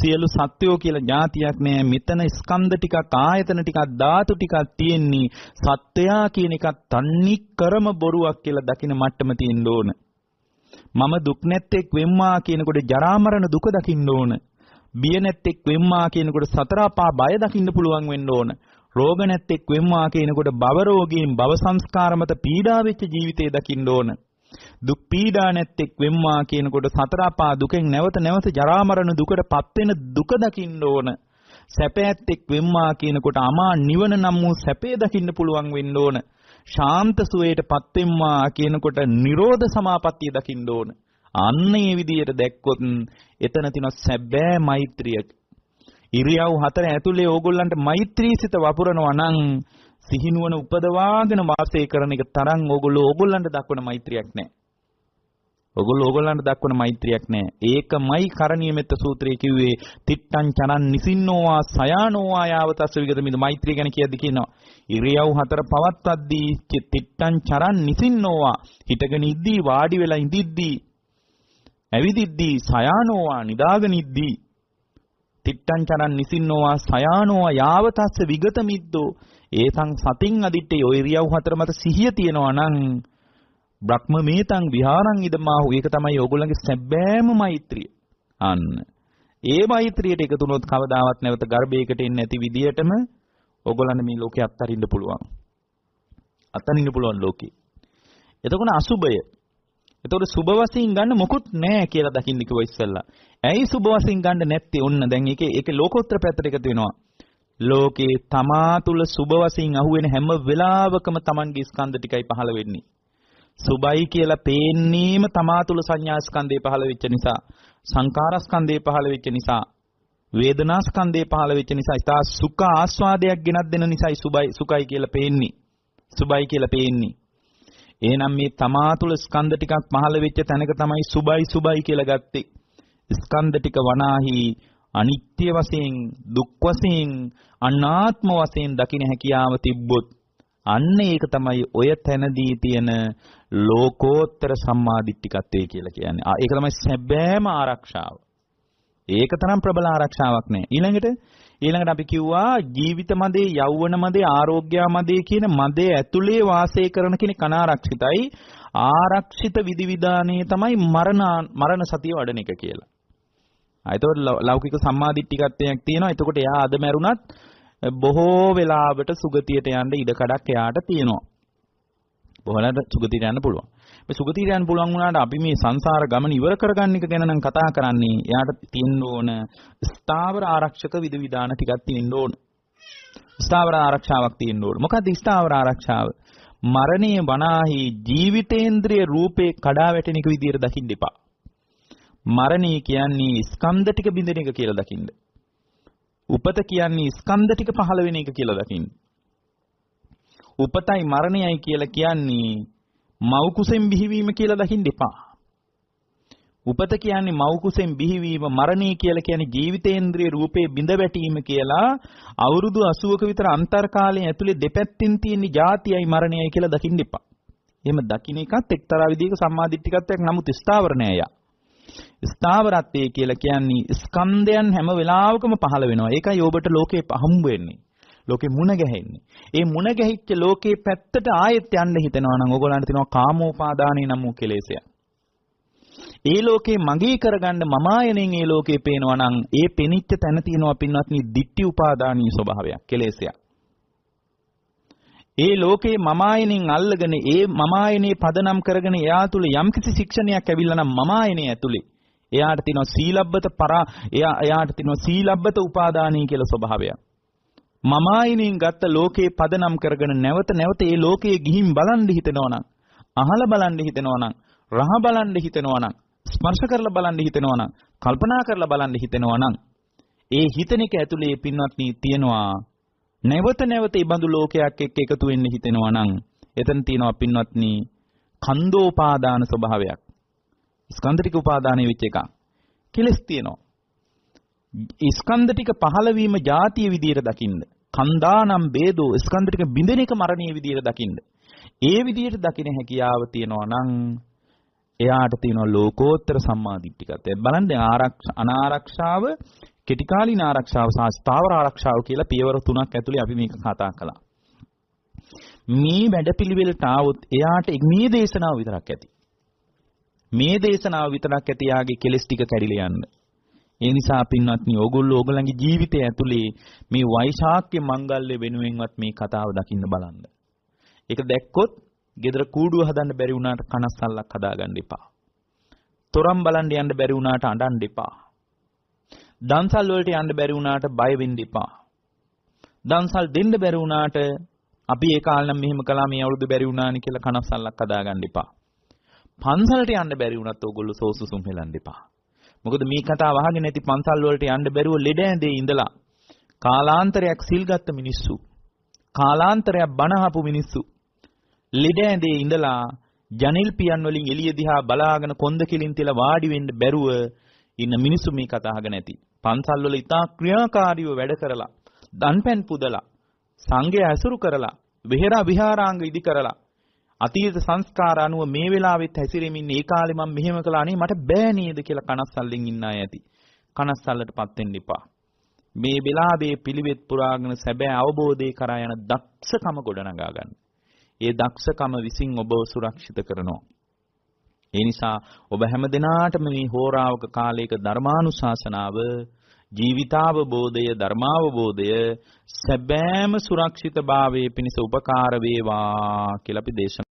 සියලු සත්වෝ කියලා જાතියක් නෑ මෙතන ස්කන්ධ ටිකක් ආයතන ටිකක් ධාතු ටිකක් තියෙන්නේ සත්වයා කියන එකක් තන්නේ කරම බොරුවක් කියලා දකින මට්ටම තියෙන්න ඕන මම දුක් නැත්තේක් වෙම්මා කියනකොට ජරා මරණ දුක දකින්න ඕන බිය නැත්තේක් වෙම්මා කියනකොට සතර අපා බය දකින්න පුළුවන් වෙන්න ඕන රෝග නැත්තෙක් වෙම්වා කියනකොට භව රෝගීන් භව සංස්කාර මත පීඩා වෙච්ච ජීවිතේ දකින්න ඕන. දුක් පීඩා නැත්තෙක් වෙම්වා කියනකොට සතර අපා දුකෙන් නැවත නැවත ජරා මරණ දුකටපත් වෙන දුක දකින්න ඕන. සැප ඇත්තෙක් වෙම්වා කියනකොට අමා නිවන නම් වූ සැපේ දකින්න පුළුවන් වෙන්න ඕන. ශාන්ත සුවේටපත් වෙම්වා කියනකොට නිරෝධ සමාපත්තිය දකින්න ඕන. අන්න ඒ විදියට දැක්කොත් එතන තියෙන සැබෑ මෛත්‍රිය ඉරියව් හතර ඇතුලේ ඕගොල්ලන්ට මෛත්‍රී සිත වපුරනවා නම් සිහිනුවන උපදවාගෙන වාසය කරන එක තරම් ඕගොල්ලෝ ඕගොල්ලන්ට දක්වන මෛත්‍රියක් නැහැ. ඔගොල්ලෝ ඕගොල්ලන්ට දක්වන මෛත්‍රියක් නැහැ. ඒකමයි කරණීයමෙත්ත සූත්‍රයේ කිව්වේ තිට්ටං චනන් නිසින්නෝවා සයානෝවා යාවතස්ස විගත මිද මෛත්‍රිය ගැන කියද්දි කියනවා. ඉරියව් හතර පවත්වද්දී තිට්ටං චරන් නිසින්නෝවා හිටගෙන ඉද්දී වාඩි වෙලා ඉඳිද්දී ඇවිදිද්දී සයානෝවා නිදාගෙන ඉද්දී තිට්ටං චරන් නිසින්නෝවා සයානෝවා යාවතස්ස විගත මිද්දෝ ඒසං සතින් අදිට්ටේ ඔය ඉරියව් හතර මත සිහිය තියෙනවා නම් බ්‍රහ්ම මේතං විහාරං ඉදමාහු ඒක තමයි ඕගොල්ලන්ගේ සැබෑම මෛත්‍රිය අන්න ඒ මෛත්‍රියට එකතු වුණොත් කවදාවත් නැවත ගර්භයකට එන්නේ නැති විදියටම ඕගොල්ලන් මේ ලෝකේ අත්හරින්න පුළුවන් අත්හරින්න පුළුවන් ලෝකේ එතකොට අසුබය එතකොට සුබ වශයෙන් ගන්න මොකුත් නැහැ කියලා දකින්න කිව්වා ඉස්සෙල්ලා. ඇයි සුබ වශයෙන් ගන්න නැත්තේ? ඔන්න දැන් ඒකේ ඒකේ ලෝකෝත්තර පැත්තට එකතු වෙනවා. ලෝකේ තමා තුල සුබ වශයෙන් අහුවෙන හැම වෙලාවකම Tamanගේ ස්කන්ධ ටිකයි පහළ වෙන්නේ. සුබයි කියලා පේන්නේම තමා තුල සංඥා ස්කන්ධේ පහළ වෙච්ච නිසා, සංකාර ස්කන්ධේ පහළ වෙච්ච නිසා, වේදනා ස්කන්ධේ පහළ වෙච්ච නිසා, ඉතා සුඛ ආස්වාදයක් ගෙනත් දෙන නිසායි සුබයි සුඛයි කියලා පේන්නේ. සුබයි කියලා පේන්නේ. එහෙනම් මේ තමා තුළ ස්කන්ධ ටිකක් පහළ වෙච්ච තැනක තමයි සුබයි සුබයි කියලා ගත්තේ. ස්කන්ධ ටික වනාහි අනිත්‍ය වශයෙන්, දුක් වශයෙන්, අනාත්ම වශයෙන් දකින්න හැකියාව තිබ්බොත් අන්න ඒක තමයි ඔය තැනදී තියෙන ලෝකෝත්තර සම්මාදිට්ඨිකත්වය කියලා කියන්නේ. ඒක තමයි සැබෑම ආරක්ෂාව. ඒක තරම් ප්‍රබල ආරක්ෂාවක් නෑ. ඊළඟට ඊළඟට අපි කිව්වා ජීවිත මදේ යෞවන මදේ ආරෝග්‍ය මදේ කියන මදේ ඇතුලේ වාසය කරන කෙනෙක් අනාරක්ෂිතයි ආරක්ෂිත විධිවිධානයේ තමයි මරණ මරණ සතිය වඩන එක කියලා. ආ එතකොට ලෞකික සම්මාදිට්ඨිකත්වයක් තියෙනවා. එතකොට එයා අද මැරුණත් බොහෝ වෙලාවට සුගතියට යන්න ඉඩ කඩක් එයාට තියෙනවා. බොහලට සුගතියට යන්න පුළුවන්. මේ සුගතියයන් පුළුවන් වුණාට අපි මේ සංසාර ගමන ඉවර කරගන්න එක ගැන නම් කතා කරන්නේ එයාට තියෙන්න ඕන ස්ථාවර ආරක්ෂක විධිවිධාන ටිකක් තියෙන්න ඕන. ස්ථාවර ආරක්ෂාවක් තියෙන්න ඕන. මොකද්ද ස්ථාවර ආරක්ෂාව? මරණය වනාහි ජීවිතේන්ද්‍රිය රූපේ කඩා වැටෙන එක විදියට දකින්න එපා. මරණය කියන්නේ ස්කන්ධ ටික බිඳින එක කියලා දකින්න. උපත කියන්නේ ස්කන්ධ ටික පහළ වෙන එක කියලා දකින්න. උපතයි මරණයයි කියලා කියන්නේ මව් කුසෙන් බිහිවීම කියලා දකින්න එපා. උපත කියන්නේ මව් කුසෙන් බිහිවීම මරණය කියලා කියන්නේ ජීවිතේන්ද්‍රයේ රූපේ බිඳ වැටීම කියලා අවුරුදු 80ක විතර අන්තර් කාලයේ ඇතුලේ දෙපැත්තින් තියෙන જાතියයි මරණයයි කියලා දකින්න එපා. එහෙම දකින්න එකත් එක්තරා විදිහක සම්මාදිට්ඨිකත්වයක් නමුත් ස්ථාවර නෑ ස්ථාවරත්වයේ කියලා කියන්නේ ස්කන්ධයන් හැම වෙලාවකම පහළ වෙනවා. ඒකයි ඔබට ලෝකේ හම්බ වෙන්නේ. ලෝකේ මුණ ගැහෙන්නේ. ඒ මුණ ගැහිච්ච ලෝකේ පැත්තට ආයෙත් යන්න හිතනවා නම් ඕගොල්ලන්ට තියෙනවා කාමෝපාදානය නම් වූ කෙලෙසයක්. ඒ ලෝකේ මගේ කරගන්න මම ආයෙනින් ඒ ලෝකේ පේනවා නම් ඒ පෙනිච්ච තැන තියෙනවා පින්වත්නි ditthi upadani ස්වභාවයක් කෙලෙසයක්. ඒ ලෝකේ මම ආයෙනින් අල්ලගෙන ඒ මම ආයෙනේ පදනම් කරගෙන එයා තුල යම්කිසි ශික්ෂණයක් ඇවිල්ලා නම් මම ආයෙනේ ඇතුලේ එයාට තියෙනවා සීලබ්බත පරා එයාට තියෙනවා සීලබ්බත උපාදානයි කියලා ස්වභාවයක්. මමායිනෙන් ගත්ත ලෝකේ පදනම් කරගෙන නැවත නැවත ඒ ලෝකයේ ගිහින් බලන් හිතනවා නම් අහලා බලන් හිතනවා නම් රහ බලන් හිතනවා නම් ස්පර්ශ කරලා බලන් හිතෙනවා නම් කල්පනා කරලා බලන් හිතෙනවා නම් ඒ හිතන එක ඇතුලේ පින්වත්නි තියනවා නැවත නැවත ඉබඳු ලෝකයක් එක්ක එකතු වෙන්න හිතෙනවා නම් එතන තියෙනවා පින්වත්නි කන්දෝපාදාන ස්වභාවයක් ස්කන්ධ ටික උපාදානෙ වෙච්ච එක කෙලස් තියෙනවා ස්කන්ධ ටික පහළ වීම ಜಾතිය විදියට දකින්න. කන්දානම් ભેදෝ ස්කන්ධ ටික බිඳෙන එක මරණීය විදියට දකින්න. ඒ විදියට දකින්න හැකියාව තියෙනවා නම් එයාට තියෙනවා ලෝකෝත්තර සම්මාදිට්ඨිකත්. බලන්න ආරක්ෂා අනාරක්ෂාව කෙටි කාලින ආරක්ෂාව සහ ස්ථාවර ආරක්ෂාව කියලා පියවර තුනක් ඇතුලේ අපි මේක කතා කළා. මේ වැඩපිළිවෙලට ආවොත් එයාට මේ දේශනාව විතරක් ඇති. මේ දේශනාව විතරක් ඇති යාගේ කෙලස් ටික කැඩිලා යන්නේ. ඒ නිසා පින්වත්නි ඕගොල්ලෝ ඕගලන්ගේ ජීවිතය ඇතුලේ මේ වෛශාක්‍ය මංගල්‍ය වෙනුවෙන්වත් මේ කතාව දකින්න බලන්න. ඒක දැක්කොත් gedara කූඩුව හදන්න බැරි වුණාට කනස්සල්ලක් හදාගන්න එපා. තොරම් බලන්න යන්න බැරි වුණාට අඬන්න එපා. දන්සල් වලට යන්න බැරි වුණාට බය වෙන්න එපා. දන්සල් දෙන්න බැරි වුණාට අපි ඒ කාලේ නම් මෙහෙම කළා මේ අවුරුදු බැරි වුණානි කියලා කනස්සල්ලක් හදාගන්න එපා. පන්සලට යන්න බැරි වුණත් ඕගොල්ලෝ සෝසුසුම් හෙලන්න එපා. මොකද මේ කතාව අහගෙන නැති පන්සල් වලට යන්න බැරුව ලෙඩ ඇඳේ ඉඳලා කාලාන්තරයක් සිල් ගත්ත මිනිස්සු කාලාන්තරයක් බණ අහපු මිනිස්සු ලෙඩ ඇඳේ ඉඳලා ජනෙල් පියන් වලින් එළිය දිහා බලාගෙන කොන්ද කිලින් තියලා වාඩි වෙන්න බැරුව ඉන්න මිනිස්සු මේ කතා අහගෙන ඇති පන්සල් වල ඉතා ක්‍රියාකාරීව වැඩ කරලා දන්පැන් පුදලා සංඝය ඇසුරු කරලා විහෙර විහාරාංග ඉදි කරලා අතීත සංස්කාර අනුව මේ වෙලාවෙත් හැසිරෙමින් ඒ කාලේ මම මෙහෙම කළානේ මට බෑ නේද කියලා කනස්සල්ලෙන් ඉන්න අය ඇති. කනස්සල්ලටපත් වෙන්න එපා. මේ වෙලාවේ පිළිවෙත් පුරාගෙන සැබෑ අවබෝධය කරා යන දක්ෂකම ගොඩනගා ගන්න. ඒ දක්ෂකම විසින් ඔබව සුරක්ෂිත කරනවා. ඒ නිසා ඔබ හැමදෙනාටම මේ හෝරාවක කාලයක ධර්මානුශාසනාව ජීවිතාවබෝධය ධර්මාවබෝධය සැබෑම සුරක්ෂිතභාවයේ පිණිස උපකාර වේවා කියලා අපි දේශනා